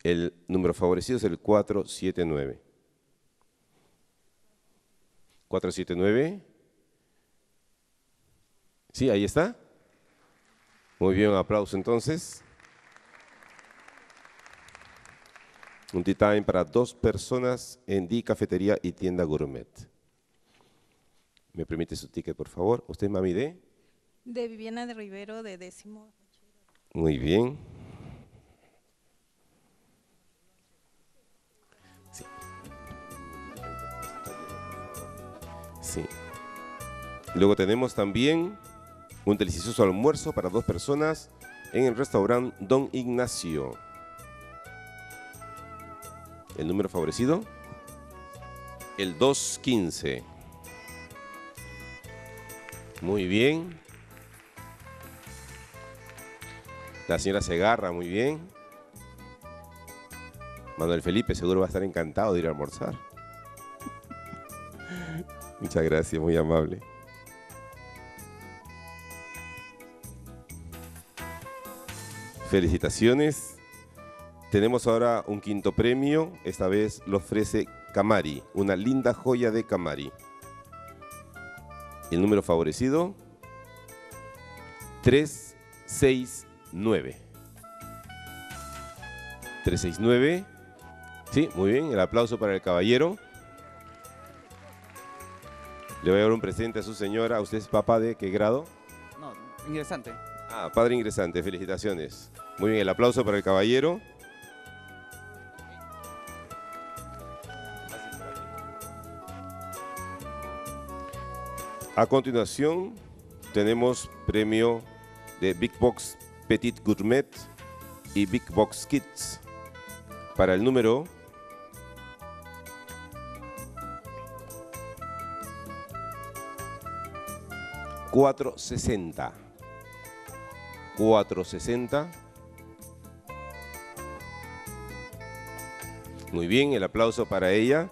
el número favorecido es el 479. 479. Sí, ahí está. Muy bien, aplauso entonces. Un tea time para dos personas en Di Cafetería y Tienda Gourmet. ¿Me permite su ticket, por favor? ¿Usted es mami de? De Viviana de Rivero, de décimo. Muy bien. Luego tenemos también un delicioso almuerzo para dos personas en el restaurante Don Ignacio. El número favorecido, el 215. Muy bien. La señora Segarra, muy bien. Manuel Felipe seguro va a estar encantado de ir a almorzar. Muchas gracias, muy amable. Felicitaciones. Tenemos ahora un quinto premio, esta vez lo ofrece Camari, una linda joya de Camari. El número favorecido, 369. 369. Sí, muy bien, el aplauso para el caballero. Le voy a dar un presente a su señora. ¿Usted es papá de qué grado? No, ingresante. Ah, padre ingresante, felicitaciones. Muy bien, el aplauso para el caballero. A continuación, tenemos premio de Big Box Petit Gourmet y Big Box Kids para el número 460. 460. Muy bien, el aplauso para ella.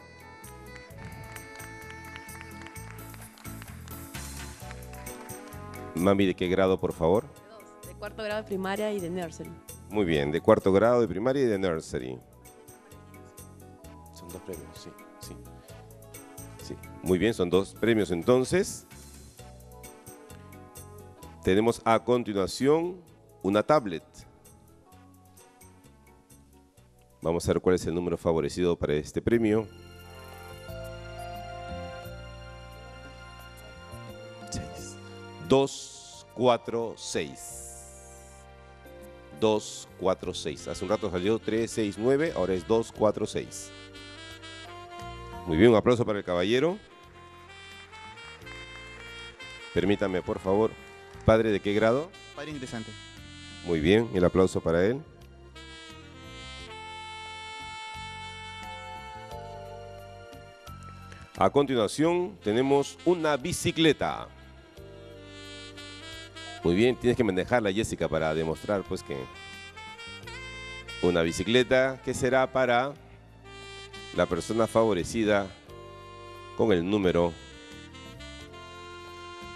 Mami, ¿de qué grado, por favor? De cuarto grado de primaria y de nursery. Muy bien, de cuarto grado de primaria y de nursery. Son dos premios, sí, sí. Sí, muy bien, son dos premios entonces. Tenemos a continuación una tablet. Vamos a ver cuál es el número favorecido para este premio. Dos, cuatro, seis. Dos, cuatro, seis. Hace un rato salió 369, ahora es 246. Muy bien, un aplauso para el caballero. Permítame, por favor. ¿Padre de qué grado? Padre interesante. Muy bien, el aplauso para él. A continuación tenemos una bicicleta. Muy bien, tienes que manejarla Jessica para demostrar pues que una bicicleta que será para la persona favorecida con el número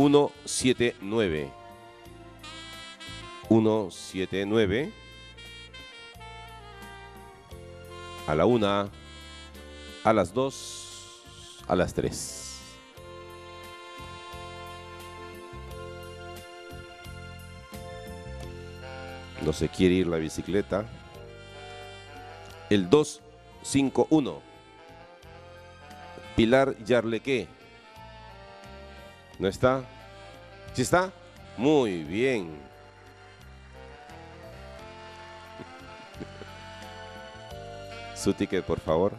179. 179. A la 1, a las 2, a las 3. No se quiere ir la bicicleta. El 251. Pilar Yarlequé. ¿No está? ¿Sí está? Muy bien. Su ticket, por favor.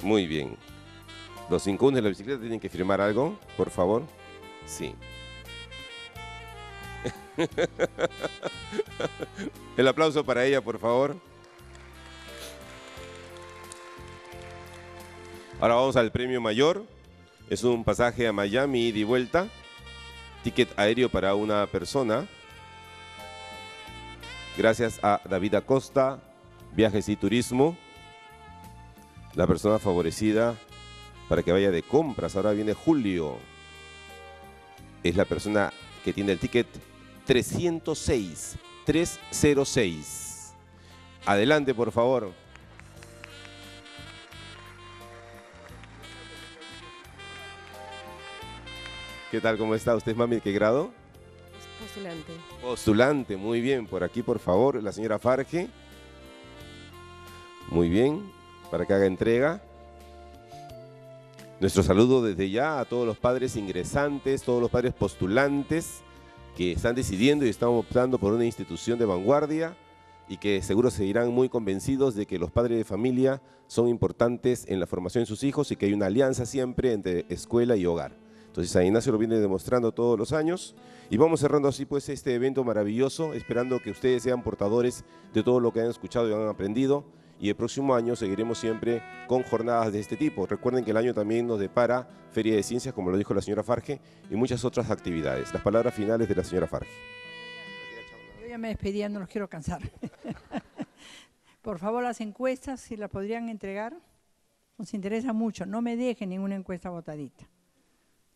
Muy bien. Los incunes de la bicicleta tienen que firmar algo, por favor. Sí. El aplauso para ella, por favor. Ahora vamos al premio mayor. Es un pasaje a Miami y de vuelta. Ticket aéreo para una persona. Gracias a David Acosta, Viajes y Turismo. La persona favorecida para que vaya de compras. Ahora viene Julio. Es la persona que tiene el ticket 306. 306. Adelante, por favor. ¿Qué tal? ¿Cómo está? ¿Usted es mami qué grado? Postulante. Postulante, muy bien. Por aquí, por favor, la señora Farge. Muy bien, para que haga entrega. Nuestro saludo desde ya a todos los padres ingresantes, todos los padres postulantes que están decidiendo y están optando por una institución de vanguardia y que seguro seguirán muy convencidos de que los padres de familia son importantes en la formación de sus hijos y que hay una alianza siempre entre escuela y hogar. Entonces a Ignacio lo viene demostrando todos los años y vamos cerrando así pues este evento maravilloso, esperando que ustedes sean portadores de todo lo que han escuchado y han aprendido y el próximo año seguiremos siempre con jornadas de este tipo. Recuerden que el año también nos depara Feria de Ciencias, como lo dijo la señora Farge, y muchas otras actividades. Las palabras finales de la señora Farge. Yo ya me despedía, no los quiero cansar. Por favor, las encuestas, si las podrían entregar, nos interesa mucho. No me dejen ninguna encuesta botadita.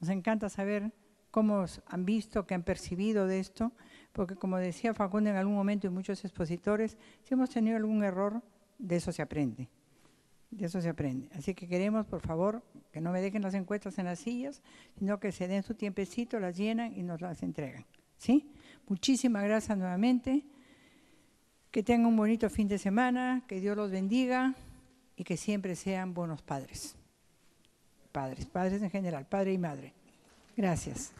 Nos encanta saber cómo han visto, qué han percibido de esto, porque como decía Facundo en algún momento y muchos expositores, si hemos tenido algún error, de eso se aprende. De eso se aprende. Así que queremos, por favor, que no me dejen las encuestas en las sillas, sino que se den su tiempecito, las llenan y nos las entregan. ¿Sí? Muchísimas gracias nuevamente. Que tengan un bonito fin de semana, que Dios los bendiga y que siempre sean buenos padres padres, padres en general, padre y madre. Gracias.